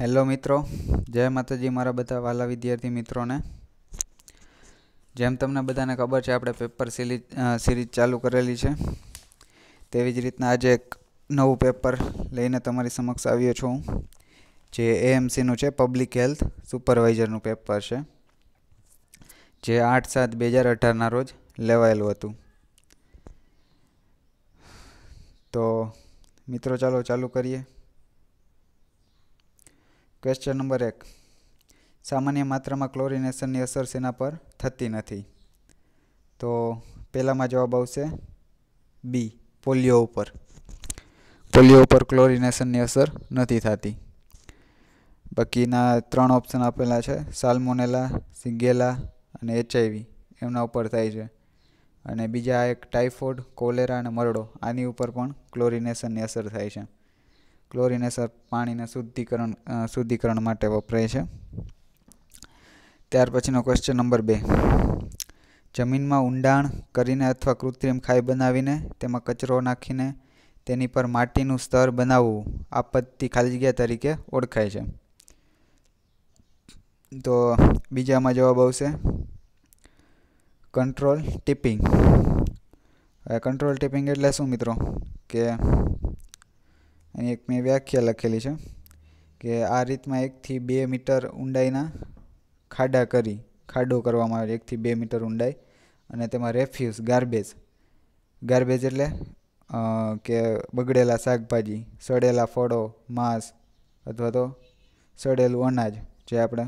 Hello મિત્રો જય માતાજી મારા બધા વાલા વિદ્યાર્થી મિત્રોને જેમ તમને બધાને ખબર છે આપણે પેપર સિરીઝ ચાલુ કરેલી છે તેવી જ રીતના આજે એક નવું પેપર લઈને તમારી સમક્ષ આવ્યો છું હું જે એએમસીનું છે પબ્લિક હેલ્થ સુપરવાઇઝરનું પેપર છે જે આઠ સાત બે હજાર અઢારના રોજ લેવાયેલું હતું તો મિત્રો ચાલો ચાલુ કરીએ ક્વેશ્ચન નંબર એક સામાન્ય માત્રામાં ક્લોરિનેશનની અસર શેના પર થતી નથી તો પહેલામાં જવાબ આવશે બી પોલિયો ઉપર પોલિયો ઉપર ક્લોરિનેશનની અસર નથી થતી બાકીના ત્રણ ઓપ્શન આપેલા છે સાલ્મોનેલા સિગેલા અને એચઆઈવી એમના ઉપર થાય છે અને બીજા એક ટાઇફોઇડ કોલેરા અને મરડો આની ઉપર પણ ક્લોરિનેશનની અસર થાય છે ક્લોરિનેશન પાણીને શુદ્ધિકરણ શુદ્ધિકરણ માટે વપરાય છે ત્યાર પછીનો ક્વેશ્ચન નંબર બે જમીનમાં ઊંડાણ કરીને અથવા કૃત્રિમ ખાઈ બનાવીને તેમાં કચરો નાખીને તેની પર માટીનું સ્તર બનાવવું આપત્તિ ખાલી જગ્યા તરીકે ઓળખાય છે તો બીજામાં જવાબ આવશે કંટ્રોલ ટિપિંગ કંટ્રોલ ટિપિંગ એટલે શું મિત્રો કે અહીં એક મેં વ્યાખ્યા લખેલી છે કે આ રીતમાં એકથી બે મીટર ઊંડાઈના ખાડા કરી ખાડો કરવામાં આવે એકથી બે મીટર ઊંડાઈ અને તેમાં રેફ્યુઝ ગાર્બેજ ગાર્બેજ એટલે કે બગડેલા શાકભાજી સડેલા ફળો માંસ અથવા તો સડેલું અનાજ જે આપણે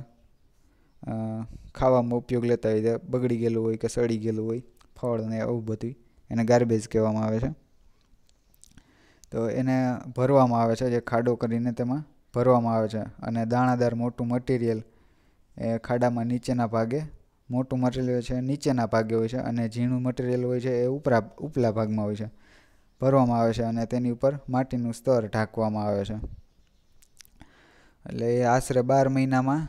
ખાવામાં ઉપયોગ લેતા હોય તે બગડી ગયેલું હોય કે સડી ગયેલું હોય ફળ ને એવું બધું એને ગાર્બેજ કહેવામાં આવે છે તો એને ભરવામાં આવે છે જે ખાડો કરીને તેમાં ભરવામાં આવે છે અને દાણાદાર મોટું મટીરિયલ એ ખાડામાં નીચેના ભાગે મોટું મટીરિયલ છે નીચેના ભાગે હોય છે અને ઝીણું મટીરિયલ હોય છે એ ઉપરા ઉપલા ભાગમાં હોય છે ભરવામાં આવે છે અને તેની ઉપર માટીનું સ્તર ઢાંકવામાં આવે છે એટલે એ આશરે બાર મહિનામાં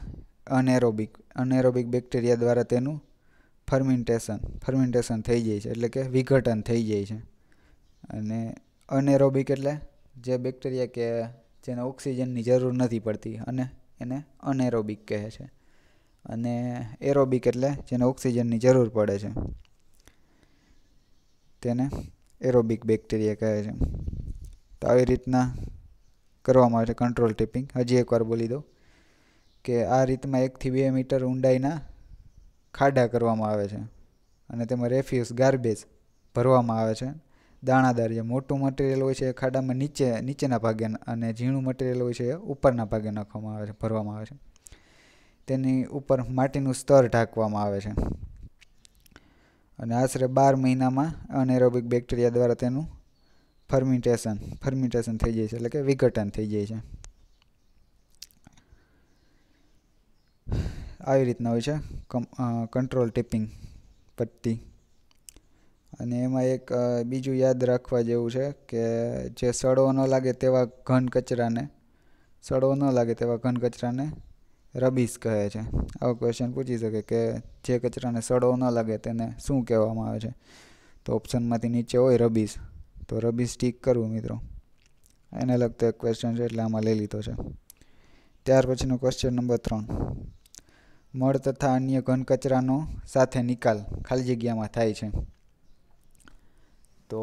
અનએરોબિક અનએરોબિક બેક્ટેરિયા દ્વારા તેનું ફર્મેન્ટેશન ફર્મેન્ટેશન થઈ જાય છે એટલે કે વિઘટન થઈ જાય છે અને અનેરોબિક એટલે જે બેક્ટેરિયા કે જેને ઓક્સિજનની જરૂર નથી પડતી અને એને અનેરોબિક કહે છે અને એરોબિક એટલે જેને ઓક્સિજનની જરૂર પડે છે તેને એરોબિક બેક્ટેરિયા કહે છે તો આવી રીતના કરવામાં આવે છે કંટ્રોલ ટેપિંગ હજી એકવાર બોલી દઉં કે આ રીતમાં એકથી બે મીટર ઊંડાઈના ખાડા કરવામાં આવે છે અને તેમાં રેફ્યુઝ ગાર્બેજ ભરવામાં આવે છે દાણાદાર જે મોટું મટીરિયલ હોય છે એ ખાડામાં નીચે નીચેના ભાગે અને ઝીણું મટીરિયલ હોય છે એ ઉપરના ભાગે નાખવામાં આવે છે ભરવામાં આવે છે તેની ઉપર માટીનું સ્તર ઢાંકવામાં આવે છે અને આશરે બાર મહિનામાં અનએરોબિક બેક્ટેરિયા દ્વારા તેનું ફર્મિટેશન ફર્મિટેશન થઈ જાય છે એટલે કે વિઘટન થઈ જાય છે આવી રીતના હોય છે કંટ્રોલ ટિપિંગ પટ્ટી અને એમાં એક બીજું યાદ રાખવા જેવું છે કે જે સડવો ન લાગે તેવા ઘન કચરાને સડવો ન લાગે તેવા ઘન કચરાને રબીસ કહે છે આવો ક્વેશ્ચન પૂછી શકે કે જે કચરાને સડો ન લાગે તેને શું કહેવામાં આવે છે તો ઓપ્શનમાંથી નીચે હોય રબીસ તો રબીસ ટીક કરવું મિત્રો એને લગતો એક ક્વેશ્ચન છે એટલે આમાં લઈ લીધો છે ત્યાર પછીનો ક્વેશ્ચન નંબર ત્રણ મળ તથા અન્ય ઘન કચરાનો સાથે નિકાલ ખાલી જગ્યામાં થાય છે તો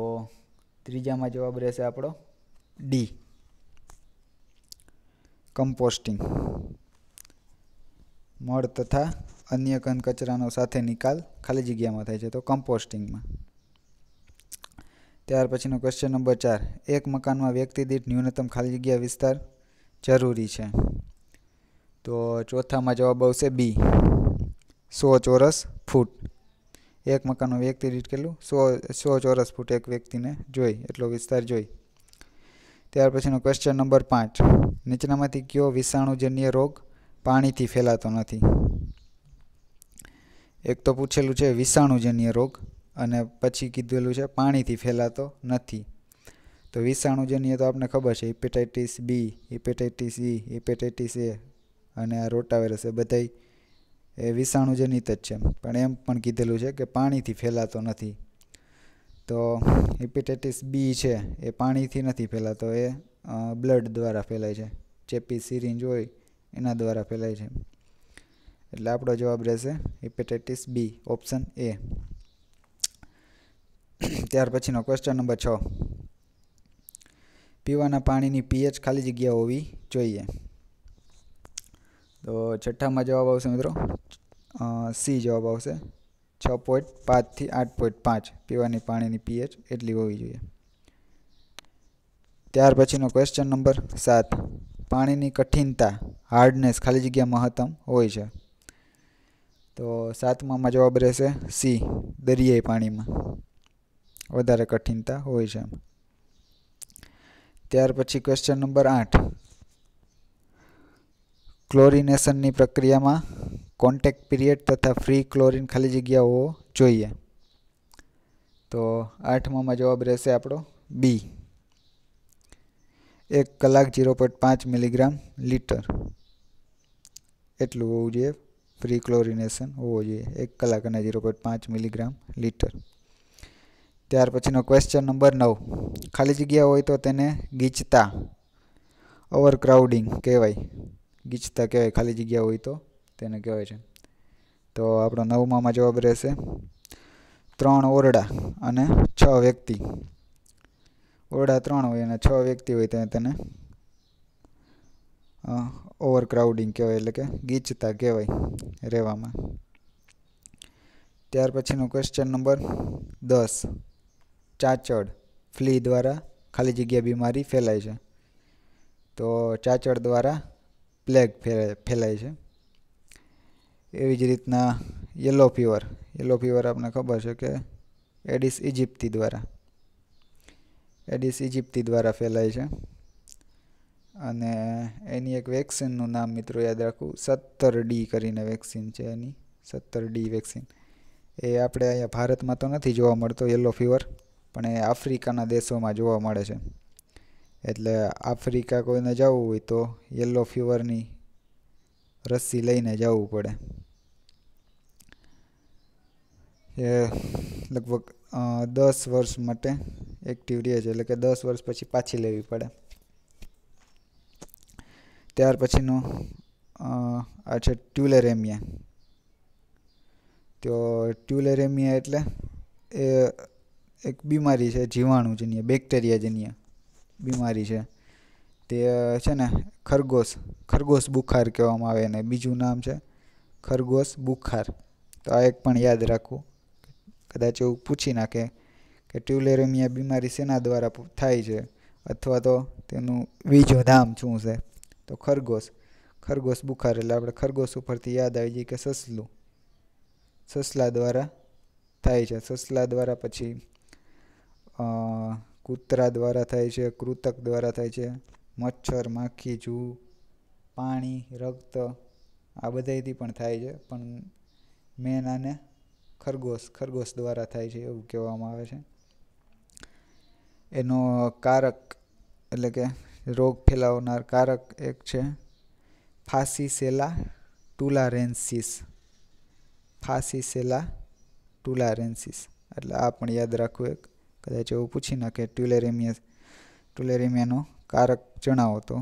ત્રીજામાં જવાબ રહેશે આપણો ડી કમ્પોસ્ટિંગ મળ તથા અન્ય ઘન કચરાનો સાથે નિકાલ ખાલી જગ્યામાં થાય છે તો કમ્પોસ્ટિંગમાં ત્યાર પછીનો ક્વેશ્ચન નંબર ચાર એક મકાનમાં વ્યક્તિ દીઠ ન્યૂનતમ ખાલી જગ્યા વિસ્તાર જરૂરી છે તો ચોથામાં જવાબ આવશે બી સો ચોરસ ફૂટ એક મકાનનો વ્યક્તિ દીઠ કેટલું સો સો ચોરસ ફૂટ એક વ્યક્તિને જોઈ એટલો વિસ્તાર જોઈ ત્યાર પછીનો ક્વેશ્ચન નંબર પાંચ નીચનામાંથી કયો વિષાણુજન્ય રોગ પાણીથી ફેલાતો નથી એક તો પૂછેલું છે વિષાણુજન્ય રોગ અને પછી કીધેલું છે પાણીથી ફેલાતો નથી તો વિષાણુજન્ય તો આપને ખબર છે hepatitis B hepatitis E hepatitis A અને આ રોટાવાયરસ એ બધાય એ વિષાણુજનિત જ છે પણ એમ પણ કીધેલું છે કે પાણીથી ફેલાતો નથી તો હિપેટાઇટિસ બી છે એ પાણીથી નથી ફેલાતો એ બ્લડ દ્વારા ફેલાય છે ચેપી સિરિંજ હોય એના દ્વારા ફેલાય છે એટલે આપણો જવાબ રહેશે હિપેટાઇટિસ બી ઓપ્શન એ ત્યાર પછીનો ક્વેશ્ચન નંબર છ પીવાના પાણીની પીએચ ખાલી જગ્યા હોવી જોઈએ તો છઠ્ઠામાં જવાબ આવશે મિત્રો સી જવાબ આવશે છ પોઈન્ટ પાંચથી આઠ પોઈન્ટ પાંચ પીવાની પાણીની પીએચ એટલી હોવી જોઈએ ત્યાર પછીનો ક્વેશ્ચન નંબર સાત પાણીની કઠિનતા હાર્ડનેસ ખાલી જગ્યા મહત્તમ હોય છે તો સાતમામાં જવાબ રહેશે સી દરિયાઈ પાણીમાં વધારે કઠિનતા હોય છે ત્યાર પછી ક્વેશ્ચન નંબર આઠ ક્લોરિનેશનની પ્રક્રિયામાં કોન્ટેક પીરિયડ તથા ફ્રી ક્લોરિન ખાલી જગ્યા હોવો જોઈએ તો આઠમામાં જવાબ રહેશે આપણો બી એક કલાક ઝીરો પોઈન્ટ પાંચ મિલીગ્રામ લીટર એટલું હોવું જોઈએ ફ્રી ક્લોરિનેશન હોવો જોઈએ એક કલાક અને ઝીરો પોઈન્ટ પાંચ મિલીગ્રામ લીટર ત્યાર પછીનો ક્વેશ્ચન નંબર નવ ખાલી જગ્યા હોય તો તેને ગીચતા ઓવરક્રાઉડિંગ કહેવાય ગીચતા કહેવાય ખાલી જગ્યા હોય તો તેને કહેવાય છે તો આપણો નવમામાં જવાબ રહેશે ત્રણ ઓરડા અને છ વ્યક્તિ ઓરડા ત્રણ હોય અને છ વ્યક્તિ હોય તેને તેને ઓવરક્રાઉડિંગ કહેવાય એટલે કે ગીચતા કહેવાય રહેવામાં ત્યાર પછીનો ક્વેશ્ચન નંબર દસ ચાચડ ફ્લી દ્વારા ખાલી જગ્યા બીમારી ફેલાય છે તો ચાચડ દ્વારા પ્લેગ ફેલાય છે એવી જ રીતના યલો ફીવર યલો ફીવર આપણે ખબર છે કે એડિસ ઇજિપ્તી દ્વારા એડિસ ઇજિપ્તી દ્વારા ફેલાય છે અને એની એક વેક્સિનનું નામ મિત્રો યાદ રાખવું સત્તર ડી કરીને વેક્સિન છે એની સત્તર ડી વેક્સિન એ આપણે અહીંયા ભારતમાં તો નથી જોવા મળતો યલો ફીવર પણ એ આફ્રિકાના દેશોમાં જોવા મળે છે એટલે આફ્રિકા કોઈને જવું હોય તો યલો ફીવરની રસ્સી લઈને જવું પડે એ લગભગ દસ વર્ષ માટે એક્ટિવ રહે છે એટલે કે દસ વર્ષ પછી પાછી લેવી પડે ત્યાર પછીનો આ છે ટ્યુલેરેમિયા તો ટ્યુલેરેમિયા એટલે એ એક બીમારી છે જીવાણુજન્ય બેક્ટેરિયાજન્ય બીમારી છે તે છે ને ખરગોશ ખરગોશ બુખાર કહેવામાં આવે અને બીજું નામ છે ખરગોશ બુખાર તો આ એક પણ યાદ રાખવું કદાચ એવું પૂછી નાખે કે ટ્યુલેરેમિયા બીમારી શેના દ્વારા થાય છે અથવા તો તેનું બીજો ધામ શું છે તો ખરગોશ ખરગોશ બુખાર એટલે આપણે ખરગોશ ઉપરથી યાદ આવી જઈએ કે સસલું સસલા દ્વારા થાય છે સસલા દ્વારા પછી કૂતરા દ્વારા થાય છે કૃતક દ્વારા થાય છે મચ્છર માખી જૂ પાણી રક્ત આ બધાથી પણ થાય છે પણ મેન આને ખરગોશ ખરગોશ દ્વારા થાય છે એવું કહેવામાં આવે છે એનો કારક એટલે કે રોગ ફેલાવનાર કારક એક છે ફાસીસેલા ટુલારેન્સિસ ફાસીસેલા ટુલારેન્સિસ એટલે આ પણ યાદ રાખવું એક કદાચ એવું પૂછી નાખે ટ્યુલેરેમિયસ ટ્યુલેરેમિયાનો કારક જણાવો તો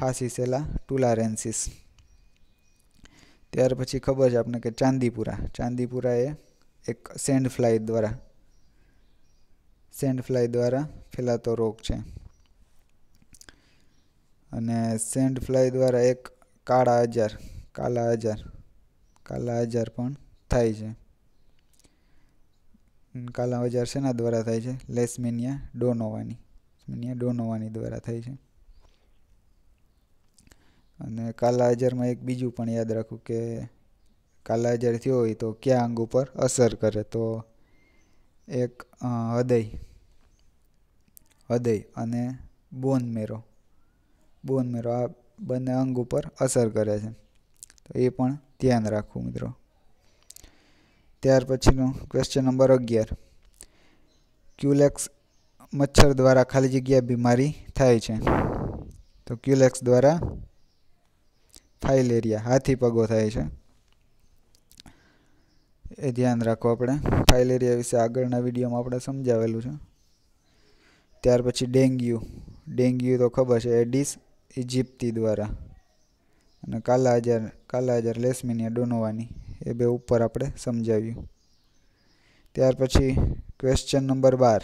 ફાસીસેલા ટુલારેન્સિસ ત્યાર પછી ખબર છે આપણે કે ચાંદીપુરા ચાંદીપુરા એ એક સેન્ડ ફ્લાય દ્વારા સેન્ડ ફ્લાય દ્વારા ફેલાતો રોગ છે અને સેન્ડ ફ્લાય દ્વારા એક કાળા આજાર કાલા આજાર કાલા આજાર પણ થાય છે કાલા બજાર શેના દ્વારા થાય છે લેસમેનિયા ડોનોવાની લેસમેનિયા ડોનોવાની દ્વારા થાય છે અને કાલા હજારમાં એક બીજું પણ યાદ રાખું કે કાલા હજાર થયો હોય તો કયા અંગ ઉપર અસર કરે તો એક હૃદય હૃદય અને બોન મેરો બોન મેરો આ બંને અંગ ઉપર અસર કરે છે તો એ પણ ધ્યાન રાખવું મિત્રો ત્યાર પછીનો ક્વેશ્ચન નંબર અગિયાર ક્યુલેક્સ મચ્છર દ્વારા ખાલી જગ્યા બીમારી થાય છે તો ક્યુલેક્સ દ્વારા ફાઇલેરિયા હાથી પગો થાય છે એ ધ્યાન રાખો આપણે ફાઇલેરિયા વિશે આગળના વિડીયોમાં આપણે સમજાવેલું છે ત્યાર પછી ડેન્ગ્યુ ડેન્ગ્યુ તો ખબર છે એડિસ ઇજિપ્તી દ્વારા અને કાલા હજાર કાલા હજાર લેસમિનિયા ડોનોવાની એ બે ઉપર આપણે સમજાવ્યું ત્યાર પછી ક્વેશ્ચન નંબર બાર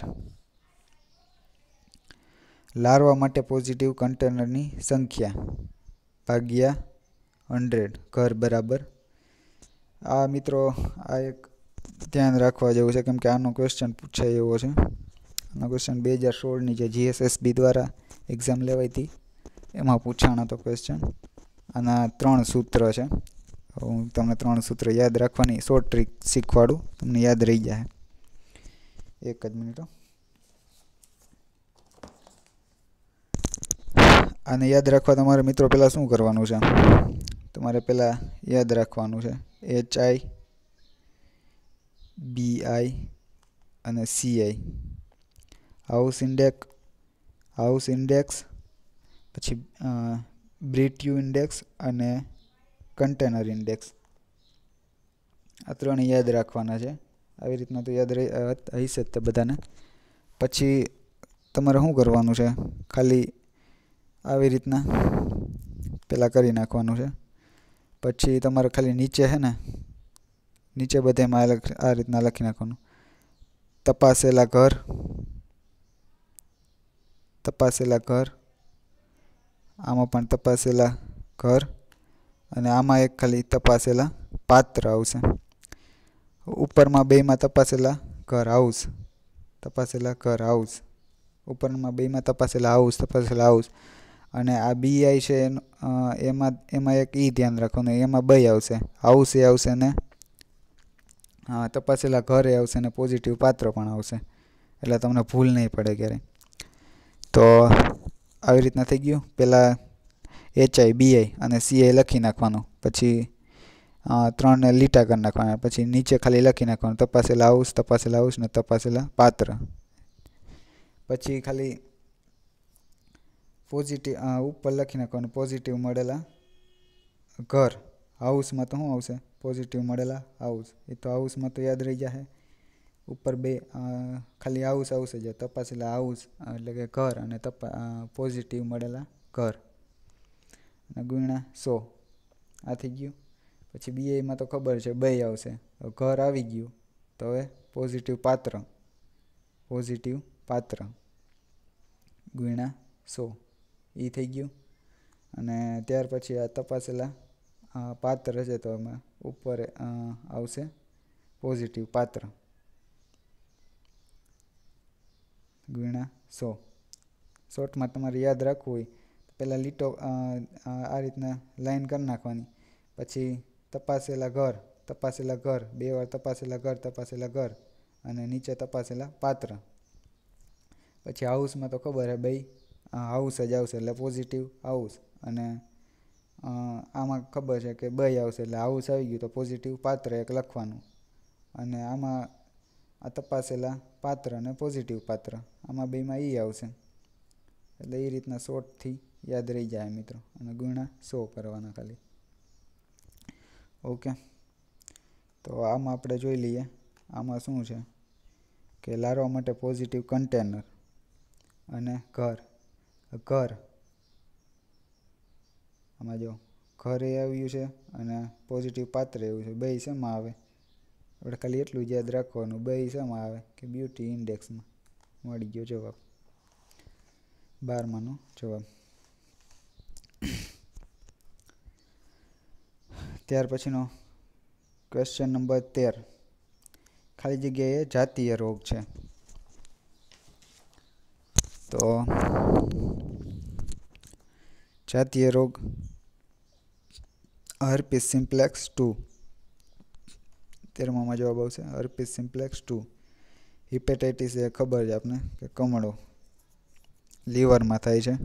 લારવા માટે પોઝિટિવ કન્ટેનરની સંખ્યા ભાગ્યા હંડ્રેડ ઘર બરાબર આ મિત્રો આ એક ધ્યાન રાખવા જેવું છે કેમકે કે આનો ક્વેશ્ચન પૂછાય એવો છે આનો ક્વેશ્ચન બે હજાર સોળની જે જીએસએસબી દ્વારા એક્ઝામ લેવાઈ હતી એમાં પૂછાણ હતો ક્વેશ્ચન આના ત્રણ સૂત્ર છે હું તમને ત્રણ સૂત્ર યાદ રાખવાની શોર્ટ ટ્રીક શીખવાડું તમને યાદ રહી જાય એક જ મિનિટો આને યાદ રાખવા તમારે મિત્રો પહેલાં શું કરવાનું છે તમારે પહેલાં યાદ રાખવાનું છે એચ આઈ બી આઈ અને C I house index house index પછી બ્રિટ્યુ ઇન્ડેક્સ અને કન્ટેનર ઇન્ડેક્સ આ ત્રણ યાદ રાખવાના છે આવી રીતના તો યાદ રહી હશે જ તે બધાને પછી તમારે શું કરવાનું છે ખાલી આવી રીતના પહેલાં કરી નાખવાનું છે પછી તમારે ખાલી નીચે છે ને નીચે બધામાં આ રીતના લખી નાખવાનું તપાસેલા ઘર તપાસેલા ઘર આમાં પણ તપાસેલા ઘર અને આમાં એક ખાલી તપાસેલા પાત્ર આવશે ઉપરમાં બેમાં તપાસેલા ઘર હાઉસ તપાસેલા ઘર હાઉસ ઉપરમાં બેમાં તપાસેલા હાઉસ તપાસેલા હાઉસ અને આ બી આઈ છે એમાં એમાં એક ઈ e ધ્યાન રાખવાનું એમાં બે આવશે હાઉસ એ આવશે ને તપાસેલા ઘરે આવશે ને પોઝિટિવ પાત્ર પણ આવશે એટલે તમને ભૂલ નહીં પડે ક્યારેય તો આવી રીતના થઈ ગયું પહેલાં એચઆઈ બીઆઈ અને સીઆઈ લખી નાખવાનું પછી ત્રણને લીટા કરી નાખવાના પછી નીચે ખાલી લખી નાખવાનું તપાસેલા હાઉસ તપાસેલા હાઉસ ને તપાસેલા પાત્ર પછી ખાલી પોઝિટિવ ઉપર લખી નાખવાનું પોઝિટિવ મળેલા ઘર હાઉસમાં તો શું આવશે પોઝિટિવ મળેલા હાઉસ એ તો હાઉસમાં તો યાદ રહી જશે ઉપર બે ખાલી હાઉસ આવશે જે તપાસેલા હાઉસ એટલે કે ઘર અને તપા પોઝિટિવ મળેલા ઘર અને ગુણ્યા સો આ થઈ ગયું પછી બીએમાં તો ખબર છે બે આવશે ઘર આવી ગયું તો હવે પોઝિટિવ પાત્ર પોઝિટિવ પાત્ર ગુણ્યા સો એ થઈ ગયું અને ત્યાર પછી આ તપાસેલા પાત્ર છે તો એમાં ઉપર આવશે પોઝિટિવ પાત્ર ગુણ્યા સો શોર્ટમાં તમારે યાદ રાખવું હોય પહેલાં લીટો આ રીતના લાઈન કરી નાખવાની પછી તપાસેલા ઘર તપાસેલા ઘર બે વાર તપાસેલા ઘર તપાસેલા ઘર અને નીચે તપાસેલા પાત્ર પછી હાઉસમાં તો ખબર હે ભાઈ હાઉસ જ આવશે એટલે પોઝિટિવ હાઉસ અને આમાં ખબર છે કે બય આવશે એટલે હાઉસ આવી ગયું તો પોઝિટિવ પાત્ર એક લખવાનું અને આમાં આ તપાસેલા પાત્ર અને પોઝિટિવ પાત્ર આમાં બેમાં એ આવશે એટલે એ રીતના શોર્ટથી યાદ રહી જાય મિત્રો અને ગુણા સો કરવાના ખાલી ઓકે તો આમાં આપણે જોઈ લઈએ આમાં શું છે કે લારવા માટે પોઝિટિવ કન્ટેનર અને ઘર ઘર આમાં જો ઘર એ આવ્યું છે અને પોઝિટિવ પાત્ર એવું છે બે શેમાં આવે આપણે ખાલી એટલું જ યાદ રાખવાનું બે શેમાં આવે કે બ્યુટી ઇન્ડેક્સમાં મળી ગયો જવાબ બારમાનો જવાબ ત્યાર પછીનો ક્વેશ્ચન નંબર તેર ખાલી જગ્યાએ જાતીય રોગ છે તો જાતીય રોગ હર્પીસ સિમ્પ્લેક્સ ટુ તેરમામાં જવાબ આવશે herpes simplex two hepatitis A ખબર છે આપને કે કમળો લીવરમાં થાય છે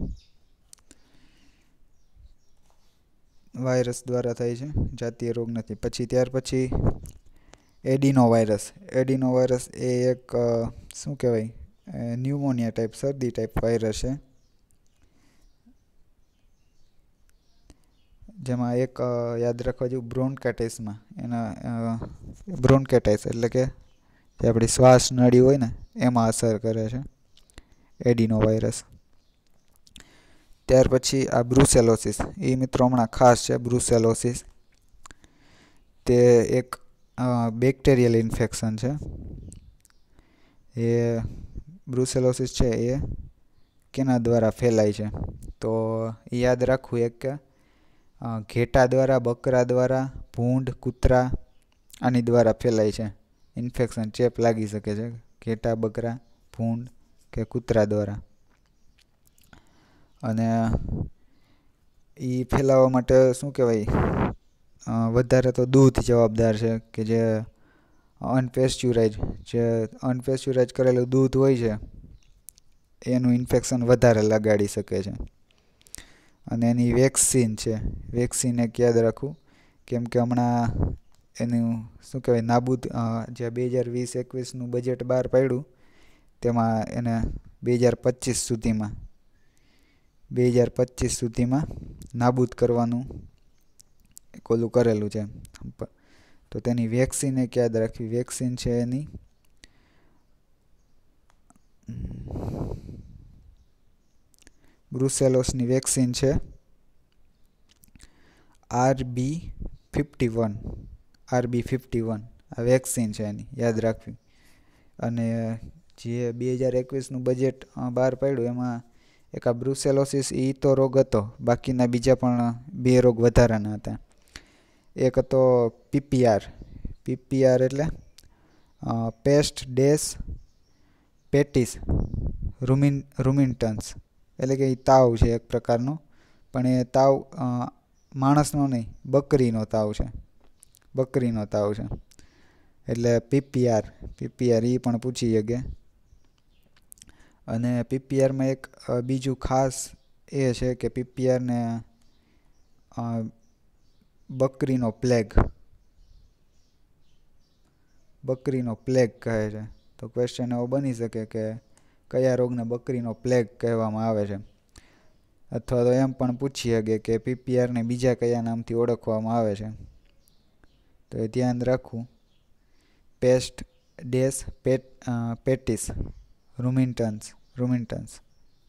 વાયરસ દ્વારા થાય છે જાતીય રોગ નથી પછી ત્યાર પછી એડિનો વાયરસ એડિનો વાયરસ એ એક શું કહેવાય ન્યુમોનિયા ટાઈપ શરદી ટાઈપ વાયરસ છે જેમાં એક યાદ રાખવા જેવું બ્રોન્કાઇટિસમાં એના બ્રોન્કાઇટિસ એટલે કે જે આપણી શ્વાસ નળી હોય ને એમાં અસર કરે છે એડિનો વાયરસ ત્યાર પછી આ બ્રુસેલોસિસ એ મિત્રો હમણાં ખાસ છે બ્રુસેલોસિસ તે એક બેક્ટેરિયલ ઇન્ફેક્શન છે એ બ્રુસેલોસિસ છે એ કેના દ્વારા ફેલાય છે તો યાદ રાખવું એક કે ઘેટા દ્વારા બકરા દ્વારા ભૂંડ કૂતરા આની દ્વારા ફેલાય છે ઇન્ફેક્શન ચેપ લાગી શકે છે ઘેટા બકરા ભૂંડ કે કૂતરા દ્વારા અને એ ફેલાવવા માટે શું કહેવાય વધારે તો દૂધ જવાબદાર છે કે જે અનપેસ્ચ્યુરાઇઝ જે અનપેસ્ચ્યુરાઇઝ કરેલું દૂધ હોય છે એનું ઇન્ફેક્શન વધારે લગાડી શકે છે અને એની વેક્સિન છે વેક્સિન એક યાદ રાખવું કેમ કે હમણાં એનું શું કહેવાય નાબૂદ જે બે હજાર વીસ એકવીસનું બજેટ બહાર પાડ્યું તેમાં એને બે હજાર પચીસ સુધીમાં બે હજાર પચીસ સુધીમાં નાબૂદ કરવાનું એક ઓલું કરેલું છે તો તેની વેક્સિને એક યાદ રાખવી વેક્સિન છે એની બ્રુસેલોસની વેક્સિન છે RB fifty one RB fifty one આ વેક્સિન છે એની યાદ રાખવી અને જે બે હજાર એકવીસનું બજેટ બહાર પાડ્યું એમાં એક આ બ્રુસેલોસિસ એ તો રોગ હતો બાકીના બીજા પણ બે રોગ વધારાના હતા એક હતો પીપીઆર પીપીઆર એટલે પેસ્ટ ડેસ પેટીસ રૂમિન રૂમિન્ટન્સ એટલે કે એ તાવ છે એક પ્રકારનો પણ એ તાવ માણસનો નહીં બકરીનો તાવ છે બકરીનો તાવ છે એટલે પીપીઆર પીપીઆર એ પણ પૂછી શકે અને પીપીઆરમાં એક બીજું ખાસ એ છે કે પીપીઆરને બકરીનો પ્લેગ બકરીનો પ્લેગ કહે છે તો ક્વેશ્ચન એવો બની શકે કે કયા રોગને બકરીનો પ્લેગ કહેવામાં આવે છે અથવા તો એમ પણ પૂછી શકે કે પીપીઆરને બીજા કયા નામથી ઓળખવામાં આવે છે તો એ ધ્યાન રાખવું પેસ્ટ ડેશ પેટ પેટીસ રૂમિન્ટન્સ રૂમિન્ટન્સ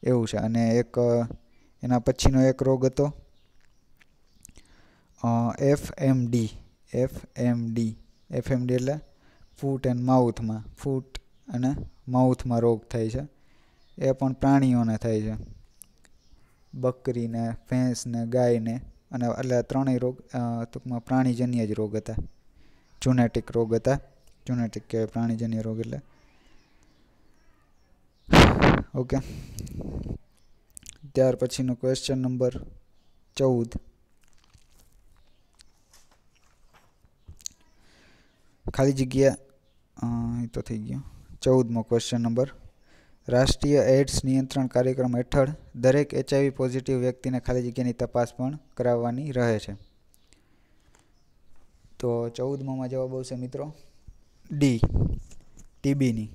એવું છે અને એક એના પછીનો એક રોગ હતો F M D F M D F M D એટલે ફૂટ એન્ડ માઉથમાં ફૂટ અને માઉથમાં રોગ થાય છે એ પણ પ્રાણીઓને થાય છે બકરીને ભેંસને ગાયને અને એટલે ત્રણેય રોગ ટૂંકમાં પ્રાણીજન્ય જ રોગ હતા જુનેટિક રોગ હતા જુનેટિક કે પ્રાણીજન્ય રોગ એટલે ઓકે ત્યાર પછીનો ક્વેશ્ચન નંબર ચૌદ ખાલી જગ્યા એ તો થઈ ગયો ચૌદમો ક્વેશ્ચન નંબર રાષ્ટ્રીય એડ્સ નિયંત્રણ કાર્યક્રમ હેઠળ દરેક એચઆઈવી પોઝિટિવ વ્યક્તિને ખાલી જગ્યાની તપાસ પણ કરાવવાની રહે છે તો ચૌદમોમાં જવાબ આવશે મિત્રો ડી ટીબીની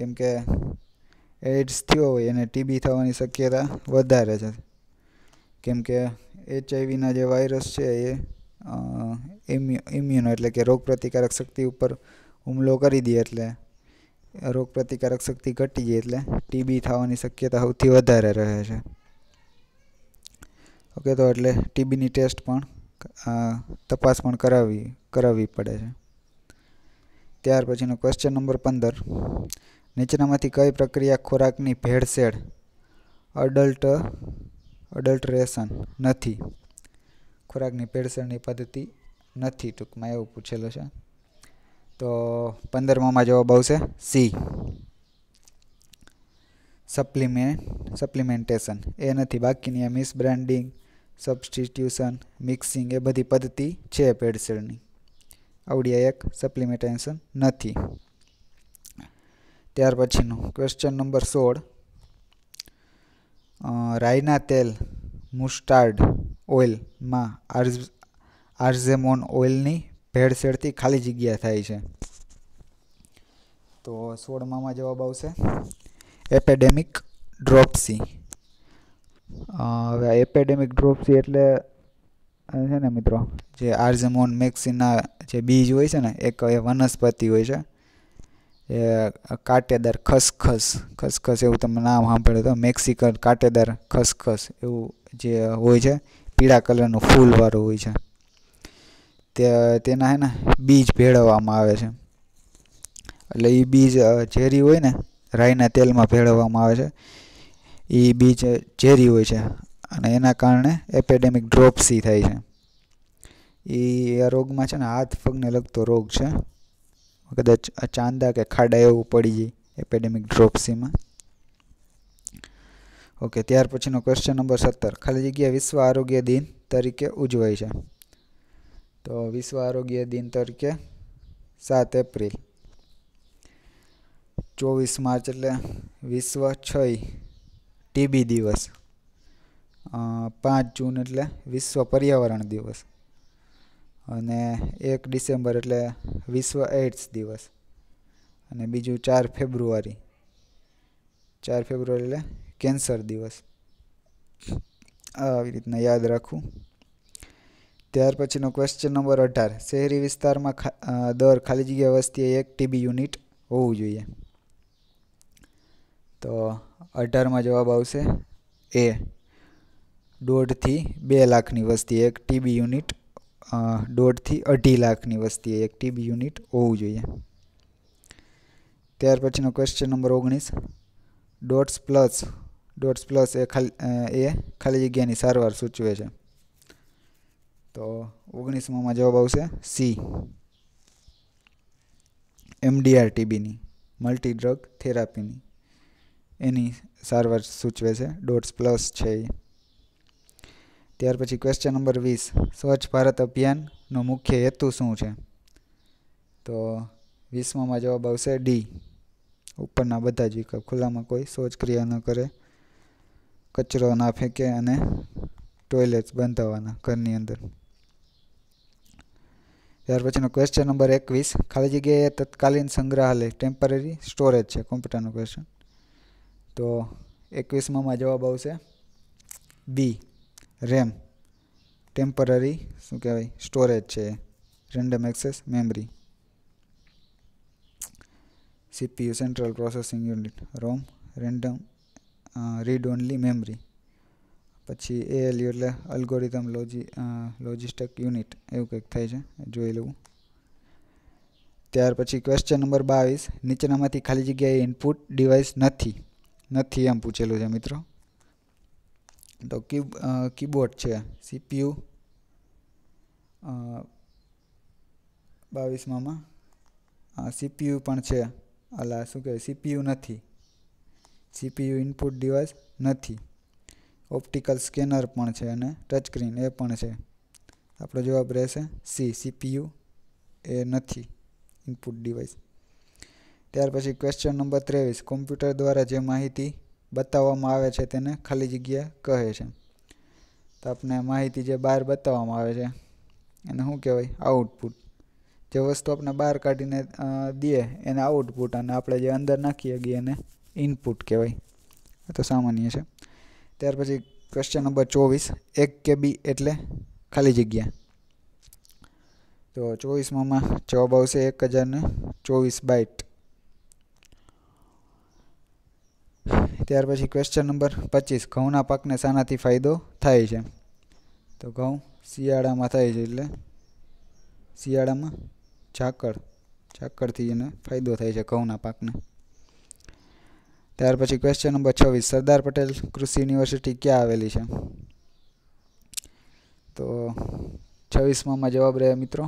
કેમ કે એડ્સ થયો હોય એને ટીબી થવાની શક્યતા વધારે છે કેમકે એચઆઈવીના જે વાયરસ છે એ ઇમ્યુન એટલે કે રોગપ્રતિકારક શક્તિ ઉપર હુમલો કરી દે એટલે રોગપ્રતિકારક શક્તિ ઘટી જાય એટલે ટીબી થવાની શક્યતા સૌથી વધારે રહે છે ઓકે તો એટલે ટીબીની ટેસ્ટ પણ તપાસ પણ કરાવી કરાવવી પડે છે ત્યાર પછીનો ક્વેશ્ચન નંબર પંદર નીચેનામાંથી કઈ પ્રક્રિયા ખોરાકની ભેળસેળ અડલ્ટ અડલ્ટરેશન નથી ખોરાકની ભેળસેળની પદ્ધતિ નથી ટૂંકમાં એવું પૂછેલું છે તો પંદરમામાં જવાબ આવશે સી સપ્લિમેન્ટ સપ્લિમેન્ટેશન એ નથી બાકીની આ મિસબ્રાન્ડિંગ સબસ્ટિટ્યુશન મિક્સિંગ એ બધી પદ્ધતિ છે પેડસેલની આવડી એક સપ્લિમેન્ટેશન નથી ત્યાર પછીનું ક્વેશ્ચન નંબર સોળ રાઈના તેલ મુસ્ટાર્ડ ઓઇલમાં આર્ઝ આર્ઝેમોન ઓઇલની ભેળસેળથી ખાલી જગ્યા થાય છે તો સોળમાં જવાબ આવશે એપેડેમિક ડ્રોપસી હવે એપેડેમિક ડ્રોપસી એટલે છે ને મિત્રો જે આર્ઝેમોન મેક્સિના જે બીજ હોય છે ને એક એ વનસ્પતિ હોય છે એ કાંટેદાર ખસખસ ખસખસ એવું તમે નામ સાંભળ્યું તો મેક્સિકન કાંટેદાર ખસખસ એવું જે હોય છે પીળા કલરનું ફૂલવાળું હોય છે તે તેના હે ને બીજ ભેળવવામાં આવે છે એટલે એ બીજ ઝેરી હોય ને રાઈના તેલમાં ભેળવવામાં આવે છે એ બીજ ઝેરી હોય છે અને એના કારણે એપેડેમિક ડ્રોપ્સી થાય છે એ આ રોગમાં છે ને હાથ પગને લગતો રોગ છે કદાચ ચાંદા કે ખાડા એવું પડી જાય એપેડેમિક ડ્રોપસીમાં ઓકે ત્યાર પછીનો ક્વેશ્ચન નંબર સત્તર ખાલી જગ્યા વિશ્વ આરોગ્ય દિન તરીકે ઉજવાય છે તો વિશ્વ આરોગ્ય દિન તરીકે સાત એપ્રિલ ચોવીસ માર્ચ એટલે વિશ્વ છય ટીબી દિવસ પાંચ જૂન એટલે વિશ્વ પર્યાવરણ દિવસ અને એક ડિસેમ્બર એટલે વિશ્વ એઇડ્સ દિવસ અને બીજું ચાર ફેબ્રુઆરી ચાર ફેબ્રુઆરી એટલે કેન્સર દિવસ આવી રીતના યાદ રાખવું ત્યાર પછીનો ક્વેશ્ચન નંબર અઢાર શહેરી વિસ્તારમાં દર ખાલી જગ્યા વસ્તીએ એક ટીબી યુનિટ હોવું જોઈએ તો અઢારમાં જવાબ આવશે એ દોઢથી બે લાખની વસ્તી એક ટીબી યુનિટ દોઢથી અઢી લાખની વસ્તીએ એક ટીબી યુનિટ હોવું જોઈએ ત્યાર પછીનો ક્વેશ્ચન નંબર ઓગણીસ ડોટ્સ પ્લસ ડોટ્સ પ્લસ એ ખાલી એ ખાલી જગ્યાની સારવાર સૂચવે છે તો ઓગણીસમાં જવાબ આવશે સી એમડીઆર ટીબીની મલ્ટી ડ્રગ થેરાપીની એની સારવાર સૂચવે છે ડોટ્સ પ્લસ છે એ ત્યાર પછી ક્વેશ્ચન નંબર વીસ સ્વચ્છ ભારત અભિયાનનો મુખ્ય હેતુ શું છે તો વીસમાં જવાબ આવશે ડી ઉપરના બધા જ વિકલ્પ ખુલ્લામાં કોઈ શૌચક્રિયા ન કરે કચરો ના ફેંકે અને ટોયલેટ્સ બંધાવવાના ઘરની અંદર ત્યાર પછીનો ક્વેશ્ચન નંબર એકવીસ ખાલી જગ્યાએ તત્કાલીન સંગ્રહાલય ટેમ્પરરી સ્ટોરેજ છે કોમ્પ્યુટરનો ક્વેશ્ચન તો એકવીસમાં જવાબ આવશે બી રેમ ટેમ્પરરી શું કહેવાય સ્ટોરેજ છે random access memory CPU central processing unit ROM random read only memory પછી એએલયુ એટલે અલ્ગોરિધમ લોજી લોજિસ્ટિક યુનિટ એવું કંઈક થાય છે જોઈ લઉં ત્યાર પછી ક્વેશ્ચન નંબર બાવીસ નીચેનામાંથી ખાલી જગ્યાએ ઇનપુટ ડિવાઇસ નથી નથી એમ પૂછેલું છે મિત્રો તો કી કીબોર્ડ છે સીપીયુ બાવીસમાં સીપીયુ પણ છે અલા શું કહેવાય સીપીયુ નથી સીપીયુ ઇનપુટ ડિવાઇસ નથી ઓપ્ટિકલ સ્કેનર પણ છે અને ટચસ્ક્રીન એ પણ છે આપણો જવાબ રહેશે સી સીપીયુ એ નથી ઇનપુટ ડિવાઇસ ત્યાર પછી ક્વેશ્ચન નંબર ત્રેવીસ કોમ્પ્યુટર દ્વારા જે માહિતી બતાવવામાં આવે છે તેને ખાલી જગ્યા કહે છે તો આપણે માહિતી જે બહાર બતાવવામાં આવે છે એને શું કહેવાય આઉટપુટ જે વસ્તુ આપણે બહાર કાઢીને દઈએ એને આઉટપુટ અને આપણે જે અંદર નાખીએ ગઈએ એને ઇનપુટ કહેવાય તો સામાન્ય છે ત્યાર પછી ક્વેશ્ચન નંબર ચોવીસ એક કે બી એટલે ખાલી જગ્યા તો ચોવીસમાં જવાબ આવશે એક હજારને ચોવીસ બાઇટ ત્યાર પછી ક્વેશ્ચન નંબર પચીસ ઘઉંના પાકને શાનાથી ફાયદો થાય છે તો ઘઉં શિયાળામાં થાય છે એટલે શિયાળામાં ઝાકળ ઝાકળથી એને ફાયદો થાય છે ઘઉંના પાકને ત્યાર પછી ક્વેશ્ચન નંબર છવ્વીસ સરદાર પટેલ કૃષિ યુનિવર્સિટી ક્યાં આવેલી છે તો છવ્વીસમાં જવાબ રહે મિત્રો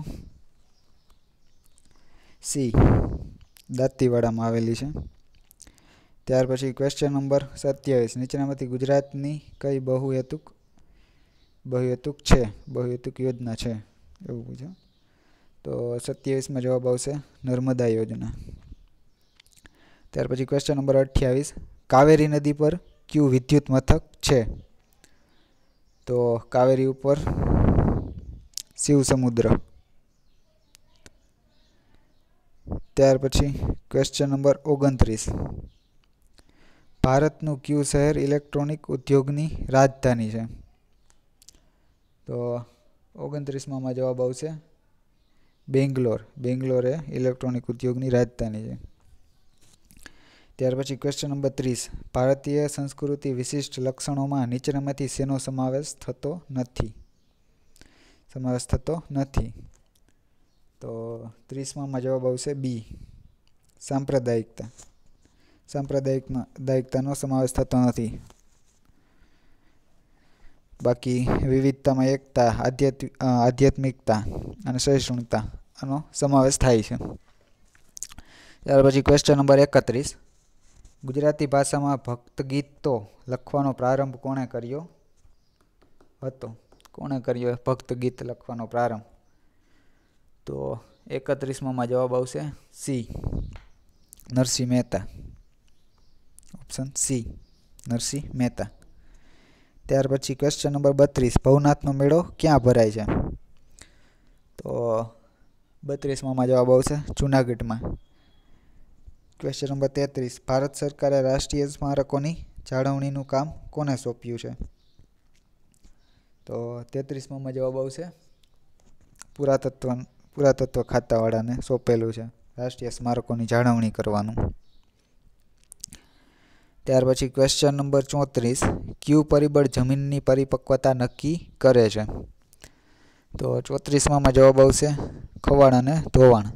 સી દાંતીવાડામાં આવેલી છે ત્યાર પછી ક્વેશ્ચન નંબર સત્યાવીસ નીચેનામાંથી ગુજરાતની કઈ બહુહેતુક બહુહેતુક છે બહુહેતુક યોજના છે એવું પૂછો તો સત્યાવીસમાં જવાબ આવશે નર્મદા યોજના ત્યાર પછી ક્વેશ્ચન નંબર અઠ્યાવીસ કાવેરી નદી પર ક્યુ વિદ્યુત મથક છે તો કાવેરી ઉપર શિવ સમુદ્ર ત્યાર પછી ક્વેશ્ચન નંબર ઓગણત્રીસ ભારતનું કયું શહેર ઇલેક્ટ્રોનિક ઉદ્યોગની રાજધાની છે તો ઓગણત્રીસમાં જવાબ આવશે બેંગ્લોર બેંગ્લોર એ ઇલેક્ટ્રોનિક ઉદ્યોગની રાજધાની છે ત્યાર પછી ક્વેશ્ચન નંબર ત્રીસ ભારતીય સંસ્કૃતિ વિશિષ્ટ લક્ષણોમાં નીચેનામાંથી શેનો સમાવેશ થતો નથી સમાવેશ થતો નથી તો ત્રીસમાં જવાબ આવશે બી સાંપ્રદાયિકતા સાંપ્રદાયિકમાં દાયિકતાનો સમાવેશ થતો નથી બાકી વિવિધતામાં એકતા આધ્યાત્મિકતા અને સહિષ્ણુતાનો સમાવેશ થાય છે ત્યાર પછી ક્વેશ્ચન નંબર એકત્રીસ ગુજરાતી ભાષામાં ભક્તગીતો લખવાનો પ્રારંભ કોણે કર્યો હતો કોણે કર્યો ભક્તગીત લખવાનો પ્રારંભ તો એકત્રીસમાં જવાબ આવશે C Narsinh Mehta option C Narsinh Mehta ત્યાર પછી ક્વેશ્ચન નંબર બત્રીસ ભવનાથનો મેળો ક્યાં ભરાય છે તો બત્રીસમાં જવાબ આવશે જૂનાગઢમાં ક્વેશ્ચન નંબર તેત્રીસ ભારત સરકારે રાષ્ટ્રીય સ્મારકોની જાળવણીનું કામ કોને સોંપ્યું છે તો તેત્રીસમાં જવાબ આવશે પુરાતત્વ પુરાતત્વ ખાતાવાળાને સોંપેલું છે રાષ્ટ્રીય સ્મારકોની જાળવણી કરવાનું ત્યાર પછી ક્વેશ્ચન નંબર ચોત્રીસ ક્યુ પરિબળ જમીનની પરિપક્વતા નક્કી કરે છે તો ચોત્રીસમાં જવાબ આવશે ખવાણ અને ધોવાણ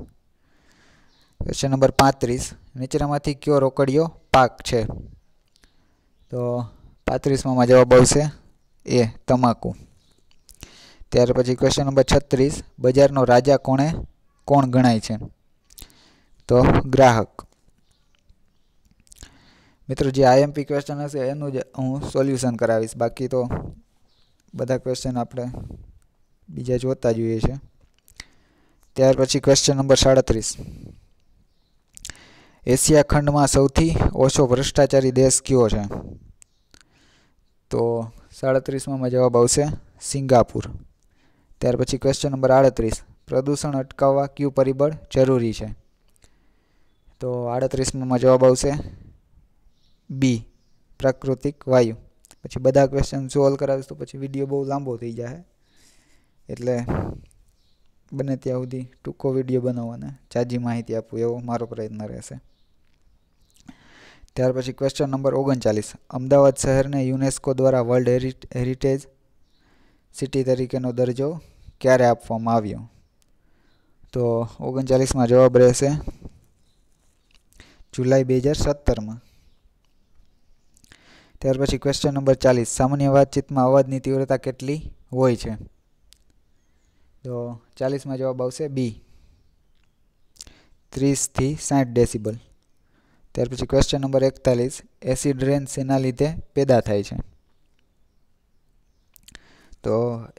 ક્વેશ્ચન નંબર પાંત્રીસ નીચેનામાંથી કયો રોકડિયો પાક છે તો પાંત્રીસમાં જવાબ આવશે એ તમાકુ ત્યાર પછી ક્વેશ્ચન નંબર છત્રીસ બજારનો રાજા કોણે કોણ ગણાય છે તો ગ્રાહક મિત્રો જે આઈએમપી ક્વેશ્ચન હશે એનું જ હું સોલ્યુશન કરાવીશ બાકી તો બધા ક્વેશ્ચન આપણે બીજા જોતા જોઈએ છે ત્યાર પછી ક્વેશ્ચન નંબર સાડત્રીસ એશિયા ખંડમાં સૌથી ઓછો ભ્રષ્ટાચારી દેશ કયો છે તો સાડત્રીસમાં જવાબ આવશે સિંગાપુર ત્યાર પછી ક્વેશ્ચન નંબર આડત્રીસ પ્રદૂષણ અટકાવવા કયું પરિબળ જરૂરી છે તો આડત્રીસમાં જવાબ આવશે બી પ્રાકૃતિક વાયુ પછી બધા ક્વેશ્ચન સોલ્વ કરાવીશ તો પછી વિડીયો બહુ લાંબો થઈ જાય એટલે બને ત્યાં સુધી ટૂંકો વિડીયો બનાવવાને ચાજી માહિતી આપું એવો મારો પ્રયત્ન રહેશે ત્યાર પછી ક્વેશ્ચન નંબર ઓગણચાલીસ અમદાવાદ શહેરને યુનેસ્કો દ્વારા વર્લ્ડ હેરિટેજ સિટી તરીકેનો દરજ્જો ક્યારે આપવામાં આવ્યો તો ઓગણચાલીસમાં જવાબ રહેશે જુલાઈ બે હજાર સત્તરમાં ત્યાર પછી ક્વેશ્ચન નંબર ચાલીસ સામાન્ય વાતચીતમાં અવાજની તીવ્રતા કેટલી હોય છે તો ચાલીસમાં જવાબ આવશે બી ત્રીસથી સાઠ ડેસિબલ ત્યાર પછી ક્વેશ્ચન નંબર એકતાલીસ એસિડ રેન શેના લીધે પેદા થાય છે તો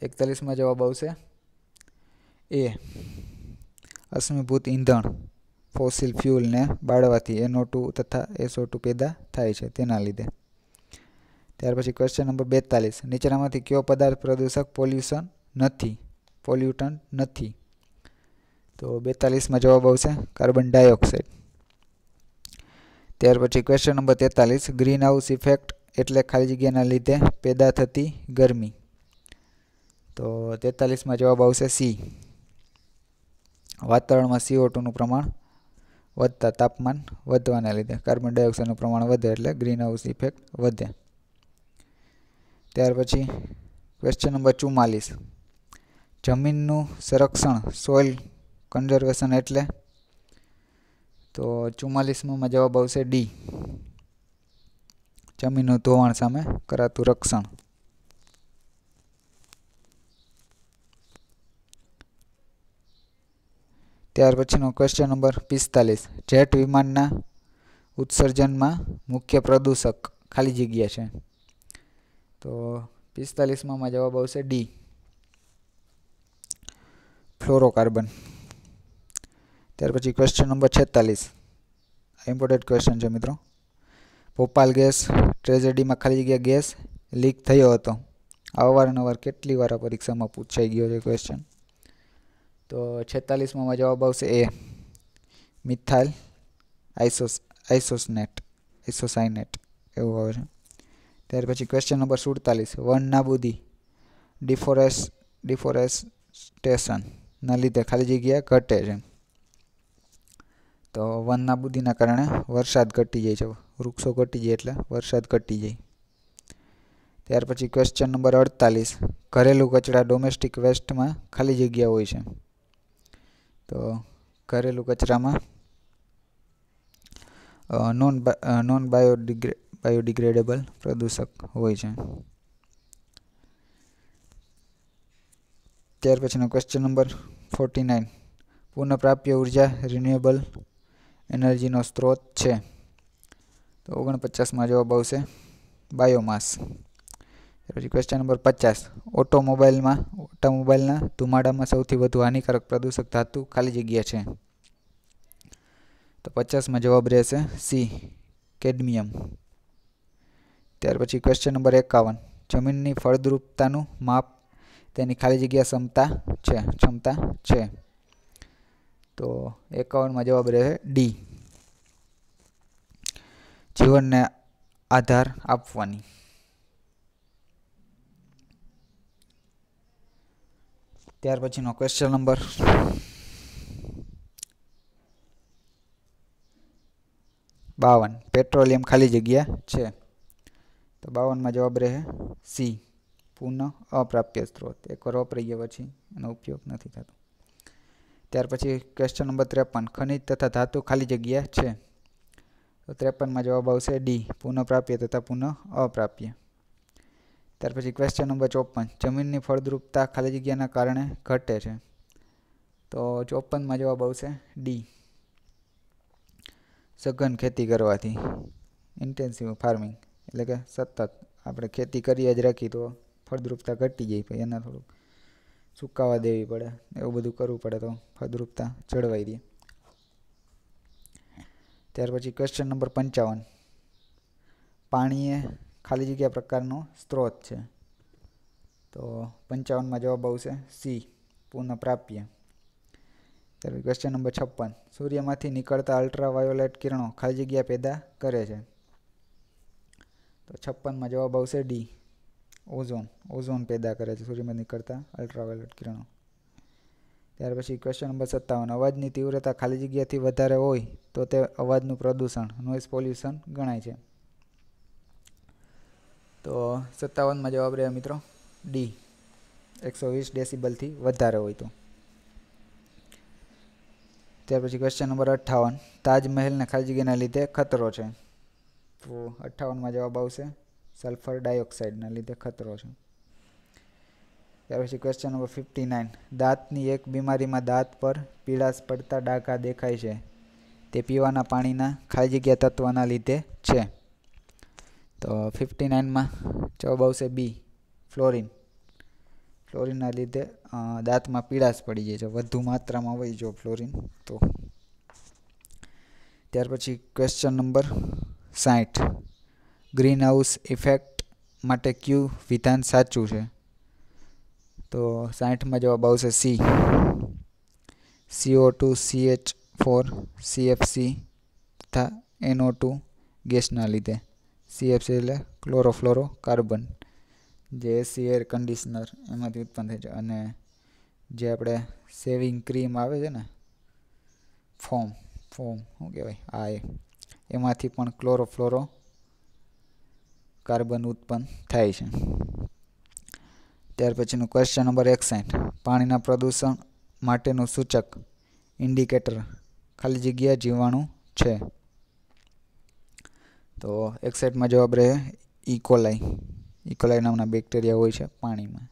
એકતાલીસમાં જવાબ આવશે એ અશ્મિભૂત ઈંધણ ફોસિલ ફ્યુલને બાળવાથી એનો ટુ તથા એસો ટુ પેદા થાય છે તેના લીધે ત્યાર પછી ક્વેશ્ચન નંબર બેતાલીસ નીચેનામાંથી કયો પદાર્થ પ્રદૂષક પોલ્યુશન નથી પોલ્યુટન નથી તો બેતાલીસમાં જવાબ આવશે કાર્બન ડાયોક્સાઇડ ત્યાર પછી ક્વેશ્ચન નંબર તેતાલીસ ગ્રીન હાઉસ ઇફેક્ટ એટલે ખાલી જગ્યાના લીધે પેદા થતી ગરમી તો તેતાલીસમાં જવાબ આવશે સી વાતાવરણમાં સીઓ ટુનું પ્રમાણ વધતા તાપમાન વધવાના લીધે કાર્બન ડાયોક્સાઇડનું પ્રમાણ વધે એટલે ગ્રીન હાઉસ ઇફેક્ટ વધે ત્યાર પછી ક્વેશ્ચન નંબર ચુમ્માલીસ જમીનનું સંરક્ષણ સોઇલ કન્ઝર્વેશન એટલે તો ચુમ્માલીસમાં જવાબ આવશે ડી જમીનનું ધોવાણ સામે કરાતું રક્ષણ ત્યાર પછીનો ક્વેશ્ચન નંબર પિસ્તાલીસ જેટ વિમાનના ઉત્સર્જનમાં મુખ્ય પ્રદૂષક ખાલી જગ્યા છે તો પિસ્તાલીસમાં જવાબ આવશે ડી ફ્લોરોકાર્બન ત્યાર પછી ક્વેશ્ચન નંબર છેતાલીસ ઇમ્પોર્ટન્ટ ક્વેશ્ચન છે મિત્રો ભોપાલ ગેસ ટ્રેજેડીમાં ખાલી જગ્યા ગેસ લીક થયો હતો અવારનવાર કેટલી વાર પરીક્ષામાં પૂછાઈ ગયો છે ક્વેશ્ચન તો છેતાલીસમાં જવાબ આવશે એ મિથાઇલ આઇસોસ આઇસોસનેટ આઇસોસાઇનેટ એવું આવે છે ત્યાર પછી ક્વેશ્ચન નંબર સુડતાલીસ વન નાબૂદી ડિફોરેસ ડિફોરેસ્ટેશનના લીધે ખાલી જગ્યા ઘટે છે તો વન નાબૂદીના કારણે વરસાદ ઘટી જાય છે વૃક્ષો ઘટી જાય એટલે વરસાદ ઘટી જાય ત્યાર પછી ક્વેશ્ચન નંબર અડતાલીસ ઘરેલું કચરા ડોમેસ્ટિક વેસ્ટમાં ખાલી જગ્યા હોય છે તો ઘરેલું કચરામાં નોન નોન બાયોડિગ્રે બાયોડિગ્રેડેબલ પ્રદૂષક હોય છે ત્યાર પછીનો ક્વેશ્ચન નંબર ફોર્ટી નાઇન પુનઃપ્રાપ્ય ઉર્જા રિન્યુએબલ એનર્જીનો સ્ત્રોત છે તો ઓગણપચાસમાં જવાબ આવશે બાયોમાસ પછી ક્વેશ્ચન નંબર પચાસ ઓટોમોબાઈલમાં ઓટોમોબાઈલના ધુમાડામાં સૌથી વધુ હાનિકારક પ્રદૂષક ધાતુ ખાલી જગ્યા છે તો પચાસમાં જવાબ રહેશે સી કેડમિયમ ત્યાર પછી ક્વેશ્ચન નંબર એકાવન જમીનની ફળદ્રુપતાનું માપ તેની ખાલી જગ્યા ક્ષમતા છે ક્ષમતા છે તો એકાવનમાં જવાબ રહે ડી જીવનને આધાર આપવાની ત્યાર પછીનો ક્વેશ્ચન નંબર બાવન પેટ્રોલિયમ ખાલી જગ્યા છે તો બાવનમાં જવાબ રહે સી પુનઃ અપ્રાપ્ય સ્ત્રોત એકવાર વપરાઈ ગયા પછી એનો ઉપયોગ નથી થતો ત્યાર પછી ક્વેશ્ચન નંબર ત્રેપન ખનિજ તથા ધાતુ ખાલી જગ્યા છે તો ત્રેપનમાં જવાબ આવશે ડી પુનઃપ્રાપ્ય તથા પુનઃ અપ્રાપ્ય ત્યાર પછી ક્વેશ્ચન નંબર ચોપન જમીનની ફળદ્રુપતા ખાલી જગ્યાના કારણે ઘટે છે તો ચોપનમાં જવાબ આવશે ડી સઘન ખેતી કરવાથી ઇન્ટેન્સિવ ફાર્મિંગ એટલે કે સતત આપણે ખેતી કરીએ જ રાખી તો ફળદ્રુપતા ઘટી જાય પછી એને થોડુંક સુકાવા દેવી પડે એવું બધું કરવું પડે તો ફળદ્રુપતા જળવાઈ રહે ત્યાર પછી ક્વેશ્ચન નંબર પંચાવન પાણી એ ખાલી જગ્યા પ્રકારનો સ્ત્રોત છે તો પંચાવનમાં જવાબ આવશે સી પુનઃપ્રાપ્ય ત્યારે ક્વેશ્ચન નંબર છપ્પન સૂર્યમાંથી નીકળતા અલ્ટ્રાવાયોલેટ કિરણો ખાલી જગ્યા પેદા કરે છે તો છપ્પનમાં જવાબ આવશે ડી ઓઝોન ઓઝોન પેદા કરે છે સૂર્યમાં નીકળતા અલ્ટ્રાવાયોલેટ કિરણો ત્યાર પછી ક્વેશ્ચન નંબર સત્તાવન અવાજની તીવ્રતા ખાલી જગ્યાથી વધારે હોય તો તે અવાજનું પ્રદૂષણ નોઇઝ પોલ્યુશન ગણાય છે તો સત્તાવનમાં જવાબ રહ્યા મિત્રો ડી એકસો વીસ ડેસિબલથી વધારે હોય તો ત્યાર પછી ક્વેશ્ચન નંબર અઠ્ઠાવન તાજમહેલને ખાલી જગ્યાના લીધે ખતરો છે તો અઠ્ઠાવનમાં જવાબ આવશે સલ્ફર ડાયોક્સાઇડના લીધે ખતરો છે ત્યાર પછી ક્વેશ્ચન નંબર ફિફ્ટી નાઇન દાંતની એક બીમારીમાં દાંત પર પીળાશ પડતા ડાઘા દેખાય છે તે પીવાના પાણીના ખાલી જગ્યા તત્વના લીધે છે તો ફિફ્ટી નાઇનમાં જવાબ આવશે બી ફ્લોરિન ફ્લોરિનના લીધે દાંતમાં પીળાશ પડી જાય છે વધુ માત્રામાં હોય જો ફ્લોરિન તો ત્યાર પછી ક્વેશ્ચન નંબર સાઠ ગ્રીન હાઉસ ઇફેક્ટ માટે ક્યુ વિધાન સાચું છે તો સાઠમાં જવાબ આવશે C CO two C H four CFC તથા એનઓ ટુ ગેસના લીધે સીએફસી એટલે ક્લોરોફ્લોરો કાર્બન જે એસી એર કન્ડિશનર એમાંથી ઉત્પન્ન થાય છે અને જે આપણે સેવિંગ ક્રીમ આવે છે ને ફોમ ફોમ શું કહેવાય આ એ એમાંથી પણ ક્લોરોફ્લોરો કાર્બન ઉત્પન્ન થાય છે ત્યાર પછીનું ક્વેશ્ચન નંબર એકસાઠ પાણીના પ્રદૂષણ માટેનું સૂચક ઇન્ડિકેટર ખાલી જગ્યા જીવાણુ છે તો એકસાઠમાં જવાબ રહે ઇકોલાઈ e. E coli e. નામના બેક્ટેરિયા હોય છે પાણીમાં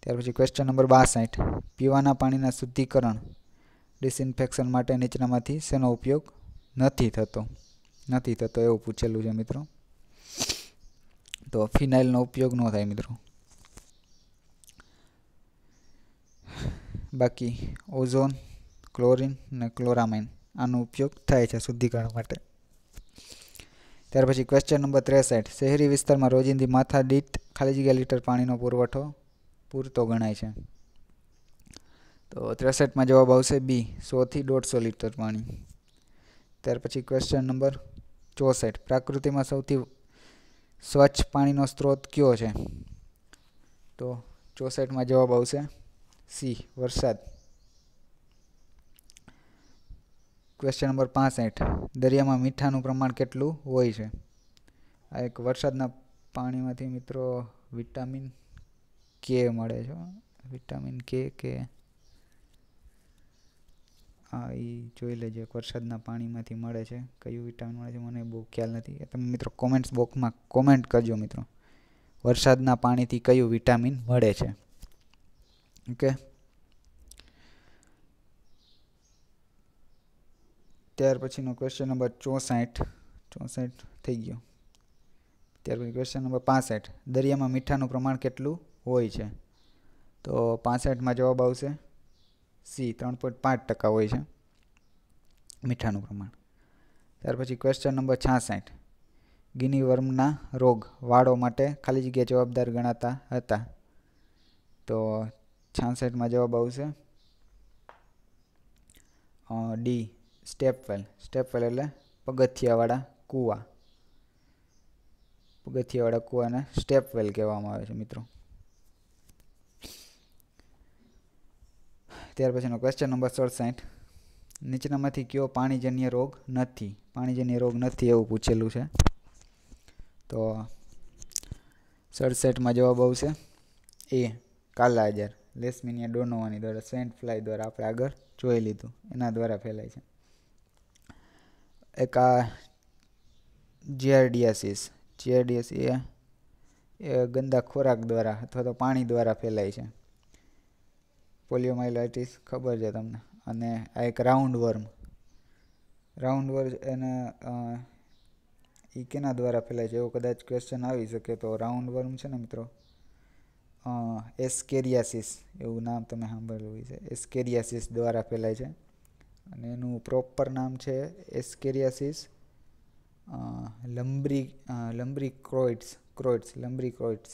ત્યાર પછી ક્વેશ્ચન નંબર બાસઠ પીવાના પાણીના શુદ્ધિકરણ ડિસઇન્ફેક્શન માટે નીચનામાંથી શેનો ઉપયોગ નથી થતો નથી થતો એવું પૂછેલું છે મિત્રો તો ફિનાઇલનો ઉપયોગ ન થાય મિત્રો બાકી ઓઝોન ક્લોરિન અને ક્લોરામાઇન આનો ઉપયોગ થાય છે શુદ્ધિકરણ માટે ત્યાર પછી ક્વેશ્ચન નંબર ત્રેસઠ શહેરી વિસ્તારમાં રોજિંદી માથા દીઠ ખાલી જગ્યા લીટર પાણીનો પુરવઠો પૂરતો ગણાય છે તો ત્રેસઠમાં જવાબ આવશે બી સોથી દોઢસો લીટર પાણી ત્યાર પછી ક્વેશ્ચન નંબર ચોસઠ પ્રાકૃતિમાં સૌથી સ્વચ્છ પાણીનો સ્ત્રોત કયો છે તો ચોસઠમાં જવાબ આવશે સી વરસાદ ક્વેશ્ચન નંબર પાસઠ દરિયામાં મીઠાનું પ્રમાણ કેટલું હોય છે આ એક વરસાદના પાણીમાંથી મિત્રો વિટામિન કે મળે છે વિટામિન કે કે હા એ જોઈ લેજો એક વરસાદના પાણીમાંથી મળે છે કયું વિટામિન મળે છે મને બહુ ખ્યાલ નથી તમે મિત્રો કોમેન્ટ્સ બોક્સમાં કોમેન્ટ કરજો મિત્રો વરસાદના પાણીથી કયું વિટામિન મળે છે ઓકે ત્યાર પછીનો ક્વેશ્ચન નંબર ચોસઠ ચોસઠ થઈ ગયો ત્યાર પછી ક્વેશ્ચન નંબર પાસઠ દરિયામાં મીઠાનું પ્રમાણ કેટલું હોય છે તો પાસઠમાં જવાબ આવશે સી ત્રણ પોઈન્ટ પાંચ ટકા હોય છે મીઠાનું પ્રમાણ ત્યાર પછી ક્વેશ્ચન નંબર છાસઠ ગિની વર્મના રોગ વાળો માટે ખાલી જગ્યા જવાબદાર ગણાતા હતા તો છાસઠમાં જવાબ આવશે ડી સ્ટેપવેલ સ્ટેપવેલ એટલે પગથિયાવાળા કૂવા પગથિયાવાળા કૂવાને સ્ટેપવેલ કહેવામાં આવે છે મિત્રો ત્યાર પછીનો ક્વેશ્ચન નંબર સડસાઠ નીચેનામાંથી કયો પાણીજન્ય રોગ નથી પાણીજન્ય રોગ નથી એવું પૂછેલું છે તો સડસઠમાં જવાબ આવશે એ કાલાજાર લેસ્મિનિયા ડોનોવાની દ્વારા સેન્ટ ફ્લાય દ્વારા આપણે આગળ જોઈ લીધું એના દ્વારા ફેલાય છે એક આ જીઆરડીયાસિસ જીઆરડીયાસ એ ગંદા ખોરાક દ્વારા અથવા તો પાણી દ્વારા ફેલાય છે પોલિયોમાઇલાઇટીસ ખબર છે તમને અને આ એક રાઉન્ડ વર્મ રાઉન્ડ વર્મ એને એ કેના દ્વારા ફેલાય છે એવો કદાચ ક્વેશ્ચન આવી શકે તો રાઉન્ડ વર્મ છે ને મિત્રો એસ્કેરિયાસિસ એવું નામ તમે સાંભળ્યું છે એસ્કેરિયાસિસ દ્વારા ફેલાય છે અને એનું પ્રોપર નામ છે એસ્કેરિયાસિસ લંબ્રી લંબ્રી ક્રોઇડ્સ ક્રોઇડ્સ લંબરી ક્રોઇડ્સ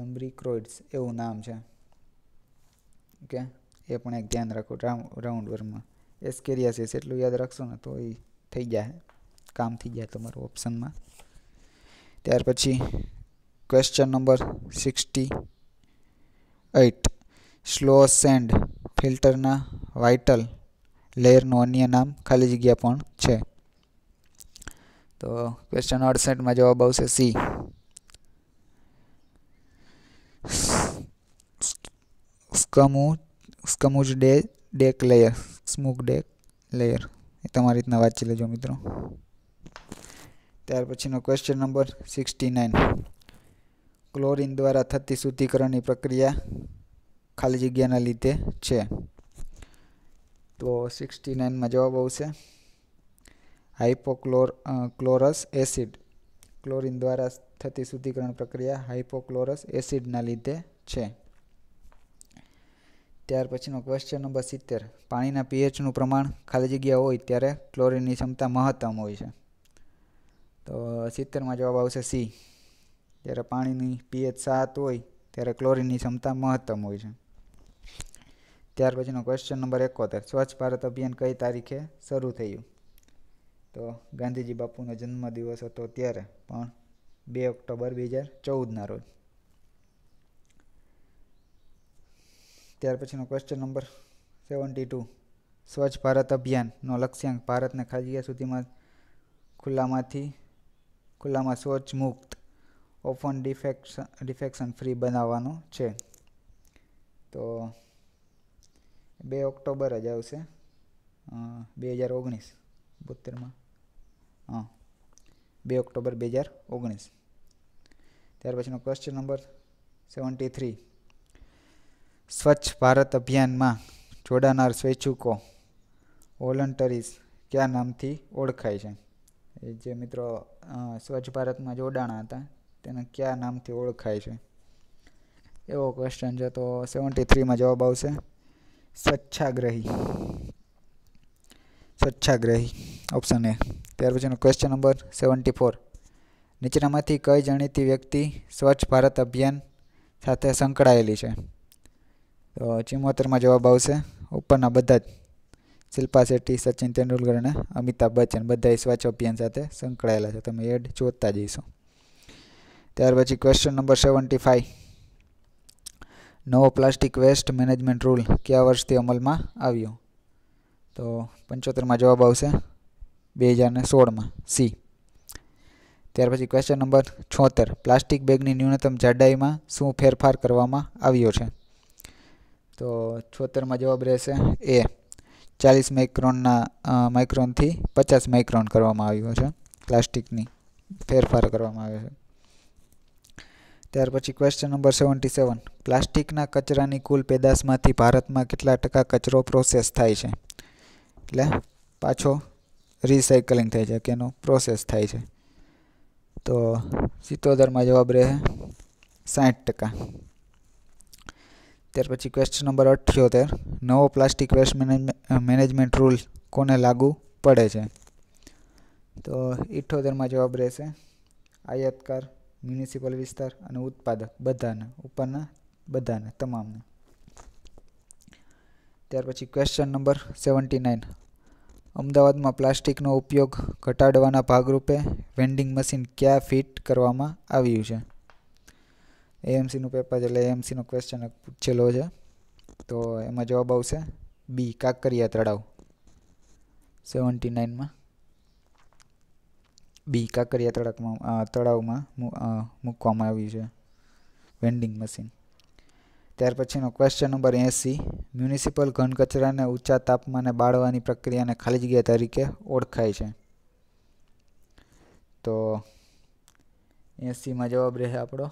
લંબ્રી ક્રોઇડ્સ એવું નામ છે ઓકે એ પણ એક ધ્યાન રાખો રાઉન્ડ રાઉન્ડ વર્મમાં એસ્કેરિયાસિસ એટલું યાદ રાખશો ને તો એ થઈ જાય કામ થઈ જાય તમારું ઓપ્શનમાં ત્યાર પછી question number sixty eight slow sand ફિલ્ટરના વાઇટલ લેયરનું અન્ય નામ ખાલી જગ્યા પણ છે તો ક્વેશ્ચન અડસઠમાં જવાબ આવશે સી સ્કમુ સ્કમુજ ડે ડેક લેયર સ્મૂક ડેક લેયર એ તમારી રીતના વાંચી લેજો મિત્રો ત્યાર પછીનો question number sixty nine chlorine દ્વારા થતી શુદ્ધિકરણની પ્રક્રિયા ખાલી જગ્યાના લીધે છે તો સિક્સટી નાઇનમાં જવાબ આવશે હાઇપોક્લોર ક્લોરસ એસિડ ક્લોરિન દ્વારા થતી શુદ્ધિકરણ પ્રક્રિયા હાઇપોક્લોરસ એસિડના લીધે છે ત્યાર પછીનો ક્વેશ્ચન નંબર સિત્તેર પાણીના પીએચનું પ્રમાણ ખાલી જગ્યા હોય ત્યારે ક્લોરીનની ક્ષમતા મહત્તમ હોય છે તો સિત્તેરમાં જવાબ આવશે સી જ્યારે પાણીની પીએચ સાત હોય ત્યારે ક્લોરીનની ક્ષમતા મહત્તમ હોય છે ત્યાર પછીનો ક્વેશ્ચન નંબર એકોતેર સ્વચ્છ ભારત અભિયાન કઈ તારીખે શરૂ થયું તો ગાંધીજી બાપુનો જન્મદિવસ હતો ત્યારે પણ બે ઓક્ટોબર બે હજાર ચૌદના રોજ ત્યાર પછીનો ક્વેશ્ચન નંબર સેવન્ટી ટુ સ્વચ્છ ભારત અભિયાનનો લક્ષ્યાંક ભારતને ખાલી સુધીમાં ખુલ્લામાંથી ખુલ્લામાં સ્વચ્છ મુક્ત ઓફન ડિફેક્શન ડિફેક્શન ફ્રી બનાવવાનો છે તો બે ઓક્ટોબર જ આવશે બે હજાર ઓગણીસ બોતેરમાં હા બે ઓક્ટોબર બે હજાર ઓગણીસ ત્યાર પછીનો ક્વેશ્ચન નંબર સેવન્ટી થ્રી સ્વચ્છ ભારત અભિયાનમાં જોડાનાર સ્વૈચ્છુકો વોલન્ટરીઝ કયા નામથી ઓળખાય છે એ જે મિત્રો સ્વચ્છ ભારતમાં જોડાણા હતા તેને કયા નામથી ઓળખાય છે એવો ક્વેશ્ચન છે તો સેવન્ટી થ્રીમાં જવાબ આવશે સ્વચ્છાગ્રહી સ્વચ્છાગ્રહી ઓપ્શન એ ત્યાર પછીનો ક્વેશ્ચન નંબર સેવન્ટી ફોર નીચેનામાંથી કઈ જાણીતી વ્યક્તિ સ્વચ્છ ભારત અભિયાન સાથે સંકળાયેલી છે તો ચિમોતેરમાં જવાબ આવશે ઉપરના બધા જ શિલ્પા શેટ્ટી સચિન તેંડુલકર અને અમિતાભ બચ્ચન બધા સ્વચ્છ અભિયાન સાથે સંકળાયેલા છે તમે એડ જોતા જઈશું ત્યાર પછી ક્વેશ્ચન નંબર સેવન્ટી ફાઇવ નવો પ્લાસ્ટિક વેસ્ટ મેનેજમેન્ટ રૂલ કયા વર્ષથી અમલમાં આવ્યો તો પંચોતેરમાં જવાબ આવશે બે હજાર ને સોળમાં સી ત્યાર પછી ક્વેશ્ચન નંબર છોતેર પ્લાસ્ટિક બેગની ન્યૂનતમ જાડાઈમાં શું ફેરફાર કરવામાં આવ્યો છે તો છોતેરમાં જવાબ રહેશે એ ચાલીસ માઇક્રોનના માઇક્રોનથી પચાસ માઇક્રોન કરવામાં આવ્યો છે પ્લાસ્ટિકની ફેરફાર કરવામાં આવ્યો છે ત્યાર પછી ક્વેશ્ચન નંબર સેવન્ટી સેવન પ્લાસ્ટિકના કચરાની કુલ પેદાશમાંથી ભારતમાં કેટલા ટકા કચરો પ્રોસેસ થાય છે એટલે પાછો રિસાયકલિંગ થાય છે કે એનો પ્રોસેસ થાય છે તો સિત્તોતેરમાં જવાબ રહે સાઠ ટકા ત્યાર પછી ક્વેશ્ચન નંબર અઠ્યોતેર નવો પ્લાસ્ટિક વેસ્ટ મેનેજમેન્ટ રૂલ કોને લાગુ પડે છે તો ઇઠ્યોતેરમાં જવાબ રહેશે આયાતકાર મ્યુનિસિપલ વિસ્તાર અને ઉત્પાદક બધાને ઉપરના બધાને તમામને ત્યાર પછી ક્વેશ્ચન નંબર સેવન્ટી નાઇન અમદાવાદમાં પ્લાસ્ટિકનો ઉપયોગ ઘટાડવાના ભાગરૂપે વેન્ડિંગ મશીન ક્યાં ફિટ કરવામાં આવ્યું છે એએમસીનું પેપર છે એટલે એએમસીનો ક્વેશ્ચન પૂછેલો છે તો એમાં જવાબ આવશે બી કાંકરિયા તળાવ સેવન્ટી નાઇનમાં બી કાંકરિયા તળાવમાં તળાવમાં મૂકવામાં આવ્યું છે વેન્ડિંગ મશીન ત્યાર પછીનો ક્વેશ્ચન નંબર એંસી મ્યુનિસિપલ ઘન કચરાને ઊંચા તાપમાને બાળવાની પ્રક્રિયાને ખાલી જગ્યા તરીકે ઓળખાય છે તો એંસીમાં જવાબ રહે આપણો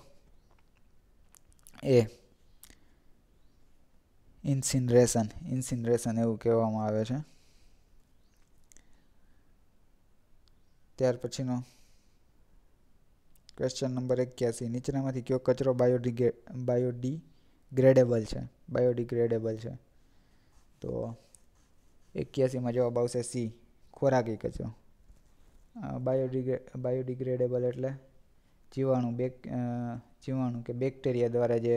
એ ઇન્સિનરેશન ઇન્સિનરેશન એવું કહેવામાં આવે છે ત્યાર પછીનો ક્વેશ્ચન નંબર એક્યાસી નીચેનામાંથી કયો કચરો બાયોડિગ્રે બાયોડિગ્રેડેબલ છે બાયોડિગ્રેડેબલ છે તો એક્યાસીમાં જવાબ આવશે સી ખોરાકી કચરો બાયોડિગ્રે બાયોડિગ્રેડેબલ એટલે જીવાણુ બેક જીવાણુ કે બેક્ટેરિયા દ્વારા જે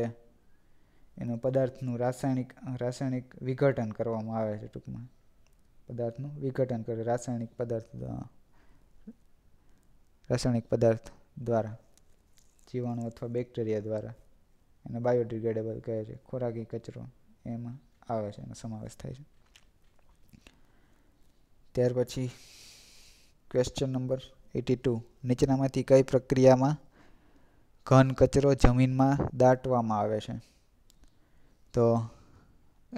એનો પદાર્થનું રાસાયણિક રાસાયણિક વિઘટન કરવામાં આવે છે ટૂંકમાં પદાર્થનું વિઘટન કરે રાસાયણિક પદાર્થ રાસાયણિક પદાર્થ દ્વારા જીવાણુ અથવા બેક્ટેરિયા દ્વારા એને બાયોડિગ્રેડેબલ કહે છે ખોરાકી કચરો એમાં આવે છે એનો સમાવેશ થાય છે ત્યાર પછી ક્વેશ્ચન નંબર એટી ટુ નીચેનામાંથી કઈ પ્રક્રિયામાં ઘન કચરો જમીનમાં દાટવામાં આવે છે તો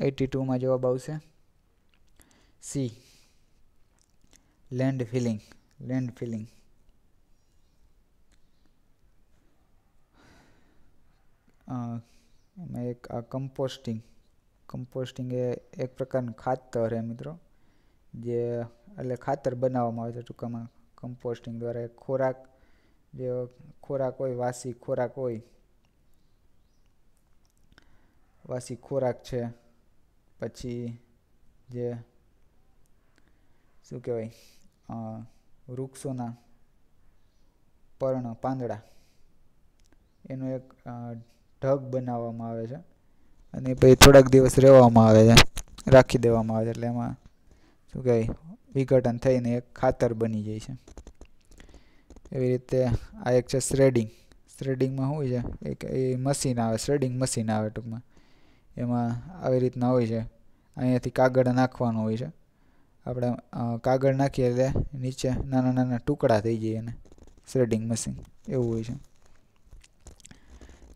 એટી ટુમાં જવાબ આવશે C landfilling landfilling એમાં એક આ કમ્પોસ્ટિંગ કમ્પોસ્ટિંગ એ એક પ્રકારનું ખાતર હે મિત્રો જે એટલે ખાતર બનાવવામાં આવે છે ટૂંકામાં કમ્પોસ્ટિંગ દ્વારા ખોરાક જે ખોરાક હોય વાસી ખોરાક હોય વાસી ખોરાક છે પછી જે શું કહેવાય વૃક્ષોના પર્ણ પાંદડા એનો એક ઢગ બનાવવામાં આવે છે અને પછી થોડાક દિવસ રહેવામાં આવે છે રાખી દેવામાં આવે છે એટલે એમાં શું કહેવાય વિઘટન થઈને એક ખાતર બની જાય છે એવી રીતે આ એક છે શ્રેડિંગ શ્રેડિંગમાં શું હોય છે એક એ મશીન આવે શ્રેડિંગ મશીન આવે ટૂંકમાં એમાં આવી રીતના હોય છે અહીંયાથી કાગળ નાખવાનું હોય છે આપણે કાગળ નાખીએ એટલે નીચે નાના નાના ટુકડા થઈ જાય એને શ્રેડિંગ મશીન એવું હોય છે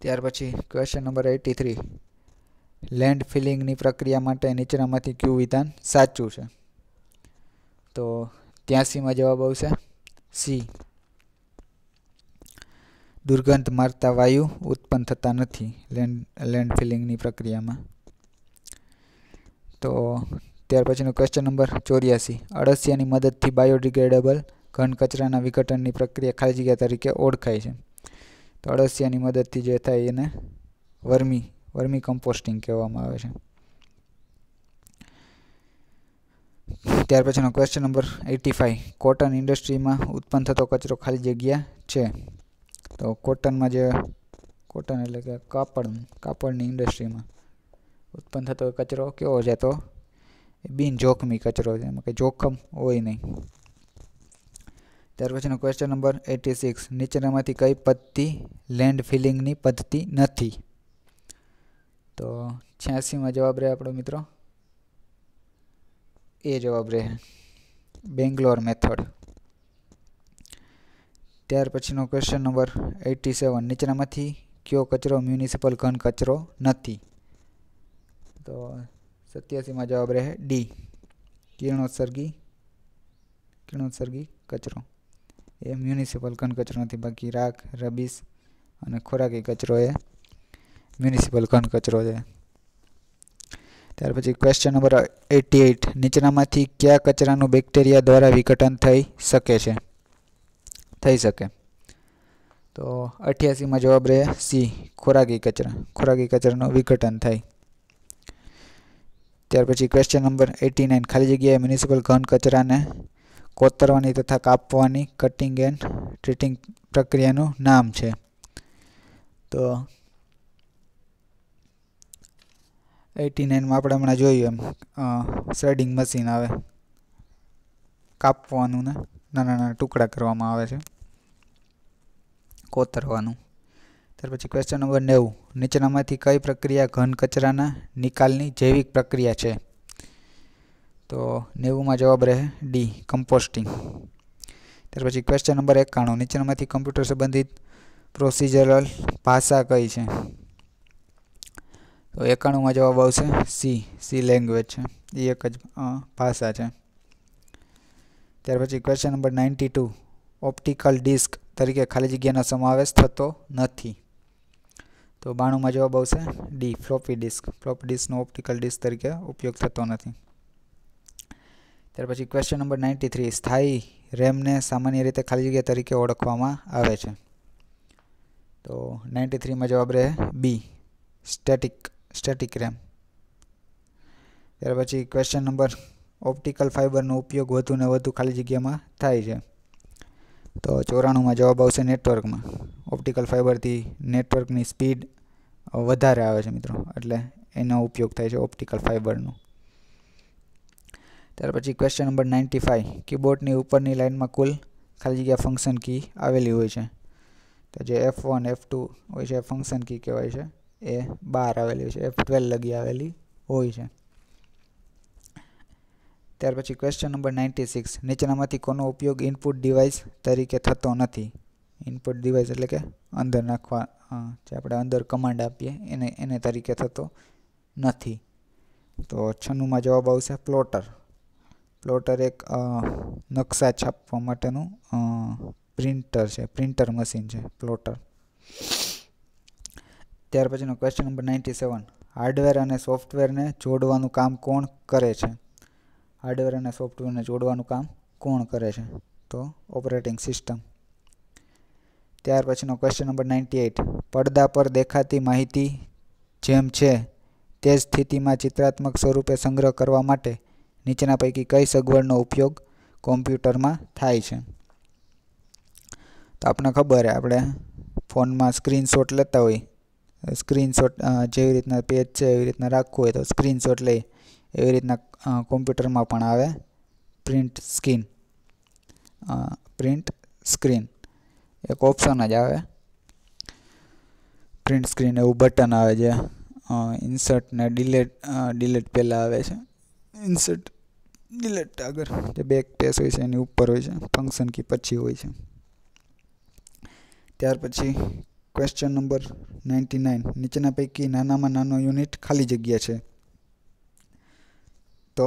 ત્યાર પછી ક્વેશ્ચન નંબર એટી થ્રી લેન્ડ ફિલિંગની પ્રક્રિયા માટે નીચેનામાંથી ક્યુ વિધાન સાચું છે તો ત્યાંસીમાં જવાબ આવશે સી દુર્ગંધ મારતા વાયુ ઉત્પન્ન થતા નથી લેન્ડ લેન્ડ ફિલિંગની પ્રક્રિયામાં તો ત્યાર પછીનો ક્વેશ્ચન નંબર ચોર્યાસી અળસિયાની મદદથી બાયોડિગ્રેડેબલ ઘન કચરાના વિઘટનની પ્રક્રિયા ખાલી જગ્યા તરીકે ઓળખાય છે તો અળસિયાની મદદથી જે થાય એને વર્મી વર્મી કમ્પોસ્ટિંગ કહેવામાં આવે છે ત્યાર પછીનો ક્વેશ્ચન નંબર 85 કોટન ઇન્ડસ્ટ્રીમાં ઉત્પન્ન થતો કચરો ખાલી જગ્યા છે તો કોટન માં જે કોટન એટલે કે કાપડ કાપડ ની ઇન્ડસ્ટ્રીમાં ઉત્પન્ન થતો કચરો કેવો હો जातो બીન જોખમી કચરો એટલે કે જોખમ હોય નહીં ત્યાર પછીનો ક્વેશ્ચન નંબર 86 નીચેનામાંથી કઈ પદ્ધતિ લેન્ડફિલિંગ ની પદ્ધતિ નથી તો 86 માં જવાબ રે આપણો મિત્રો એ જવાબ રહે છે બેંગ્લોર મેથડ ત્યાર પછીનો ક્વેશ્ચન નંબર 87 નીચેનામાંથી કયો કચરો મ્યુનિસિપલ કન કચરો નથી તો 87 માં જવાબ રહે છે ડી કિરણોત્સર્ગી કિરણોત્સર્ગી કચરો એ મ્યુનિસિપલ કન કચરો નથી બાકી રાખ રબીસ અને ખોરાક કે કચરો એ મ્યુનિસિપલ કન કચરો જ છે ત્યાર પછી ક્વેશ્ચન નંબર એટી એઇટ નીચેનામાંથી કયા કચરાનું બેક્ટેરિયા દ્વારા વિઘટન થઈ શકે છે થઈ શકે તો અઠ્યાસીમાં જવાબ રહે સી ખોરાકી કચરા ખોરાકી કચરાનું વિઘટન થાય ત્યાર પછી ક્વેશ્ચન નંબર એટી નાઇન ખાલી જગ્યાએ મ્યુનિસિપલ ઘન કચરાને કોતરવાની તથા કાપવાની કટિંગ એન્ડ ટ્રીટિંગ પ્રક્રિયાનું નામ છે તો એટી નાઇનમાં આપણે હમણાં જોયું એમ શ્રેડિંગ મશીન આવે કાપવાનું ને નાના નાના ટુકડા કરવામાં આવે છે કોતરવાનું ત્યાર પછી ક્વેશ્ચન નંબર નેવું નીચેનામાંથી કઈ પ્રક્રિયા ઘન કચરાના નિકાલની જૈવિક પ્રક્રિયા છે તો નેવુંમાં જવાબ રહે ડી કમ્પોસ્ટિંગ ત્યાર પછી ક્વેશ્ચન નંબર એકાણું નીચેનામાંથી કમ્પ્યુટર સંબંધિત પ્રોસિજરલ ભાષા કઈ છે તો એકાણુંમાં જવાબ આવશે સી સી લેંગ્વેજ છે એ એક જ ભાષા છે ત્યાર પછી question number ninety two optical disk તરીકે ખાલી જગ્યાનો સમાવેશ થતો નથી તો બાણુંમાં જવાબ આવશે ડી ફ્લોપી ડિસ્ક ફ્લોપી ડિસ્કનો ઓપ્ટિકલ ડિસ્ક તરીકે ઉપયોગ થતો નથી ત્યાર પછી ક્વેશ્ચન નંબર નાઇન્ટી થ્રી સ્થાયી રેમને સામાન્ય રીતે ખાલી જગ્યા તરીકે ઓળખવામાં આવે છે તો નાઇન્ટી થ્રીમાં જવાબ રહે બી સ્ટેટિક સ્ટેટિક રેમ ત્યાર પછી ક્વેશ્ચન નંબર ઓપ્ટિકલ ફાઇબરનો ઉપયોગ વધુ ને વધુ ખાલી જગ્યામાં થાય છે તો ચોરાણુંમાં જવાબ આવશે નેટવર્કમાં ઓપ્ટિકલ ફાઇબરથી નેટવર્કની સ્પીડ વધારે આવે છે મિત્રો એટલે એનો ઉપયોગ થાય છે ઓપ્ટિકલ ફાઇબરનો ત્યાર પછી ક્વેશ્ચન નંબર નાઇન્ટી ફાઇવ કીબોર્ડની ઉપરની લાઇનમાં કુલ ખાલી જગ્યા ફંક્શન કી આવેલી હોય છે તો જે એફ વન એફ ટુ હોય છે ફંક્શન કી કહેવાય છે એ બાર આવેલી હોય છે એફ ટ્વેલ્વ લગી આવેલી હોય છે ત્યાર પછી ક્વેશ્ચન નંબર નાઇન્ટી સિક્સ નીચેનામાંથી કોનો ઉપયોગ ઇનપુટ ડિવાઇસ તરીકે થતો નથી ઇનપુટ ડિવાઇસ એટલે કે અંદર નાખવા જે આપણે અંદર કમાન્ડ આપીએ એને એને તરીકે થતો નથી તો છનુંમાં જવાબ આવશે પ્લોટર પ્લોટર એક નકશા છાપવા માટેનું પ્રિન્ટર છે પ્રિન્ટર મશીન છે પ્લોટર ત્યાર પછીનો question number ninety seven hardware અને સોફ્ટવેરને જોડવાનું કામ કોણ કરે છે હાર્ડવેર અને સોફ્ટવેરને જોડવાનું કામ કોણ કરે છે તો ઓપરેટિંગ સિસ્ટમ ત્યાર પછીનો ક્વેશ્ચન નંબર નાઇન્ટી એઇટ પડદા પર દેખાતી માહિતી જેમ છે તે સ્થિતિમાં ચિત્રાત્મક સ્વરૂપે સંગ્રહ કરવા માટે નીચેના પૈકી કઈ સગવડનો ઉપયોગ કોમ્પ્યુટરમાં થાય છે તો આપણને ખબર છે આપણે ફોનમાં સ્ક્રીનશોટ લેતા હોય સ્ક્રીનશોટ જેવી રીતના પેજ છે એવી રીતના રાખવું હોય તો સ્ક્રીનશોટ લઈ એવી રીતના કોમ્પ્યુટરમાં પણ આવે પ્રિન્ટ સ્ક્રીન પ્રિન્ટ સ્ક્રીન એક ઓપ્શન જ આવે પ્રિન્ટ સ્ક્રીન એવું બટન આવે છે ઇન્સર્ટ ને ડિલેટ ડિલેટ પહેલાં આવે છે ઇન્સર્ટ ડિલેટ આગળ જે બેક પેજ હોય છે એની ઉપર હોય છે ફંક્શન કી પછી હોય છે ત્યાર પછી ક્વેશ્ચન નંબર નાઇન્ટી નાઇન નીચેના પૈકી નાનામાં નાનો યુનિટ ખાલી જગ્યા છે તો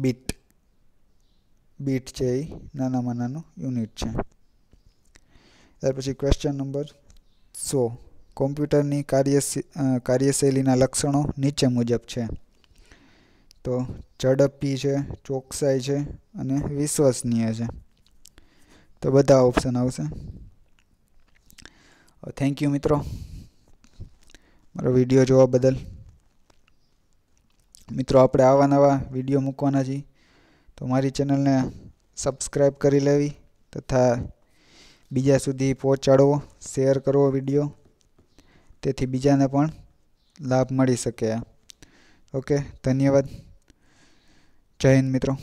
બીટ બીટ છે એ નાનામાં નાનો યુનિટ છે ત્યાર પછી ક્વેશ્ચન નંબર સો કોમ્પ્યુટરની કાર્ય કાર્યશૈલીના લક્ષણો નીચે મુજબ છે તો ઝડપી છે ચોકસાઈ છે અને વિશ્વસનીય છે તો બધા ઓપ્શન આવશે થેન્ક યુ મિત્રો મારો વિડીયો જોવા બદલ મિત્રો આપણે આવા નવા વિડીયો મૂકવાના છીએ તો મારી ચેનલને સબસ્ક્રાઈબ કરી લેવી તથા બીજા સુધી પહોંચાડવો શેર કરવો વિડીયો તેથી બીજાને પણ લાભ મળી શકે ઓકે ધન્યવાદ જય હિન્દ મિત્રો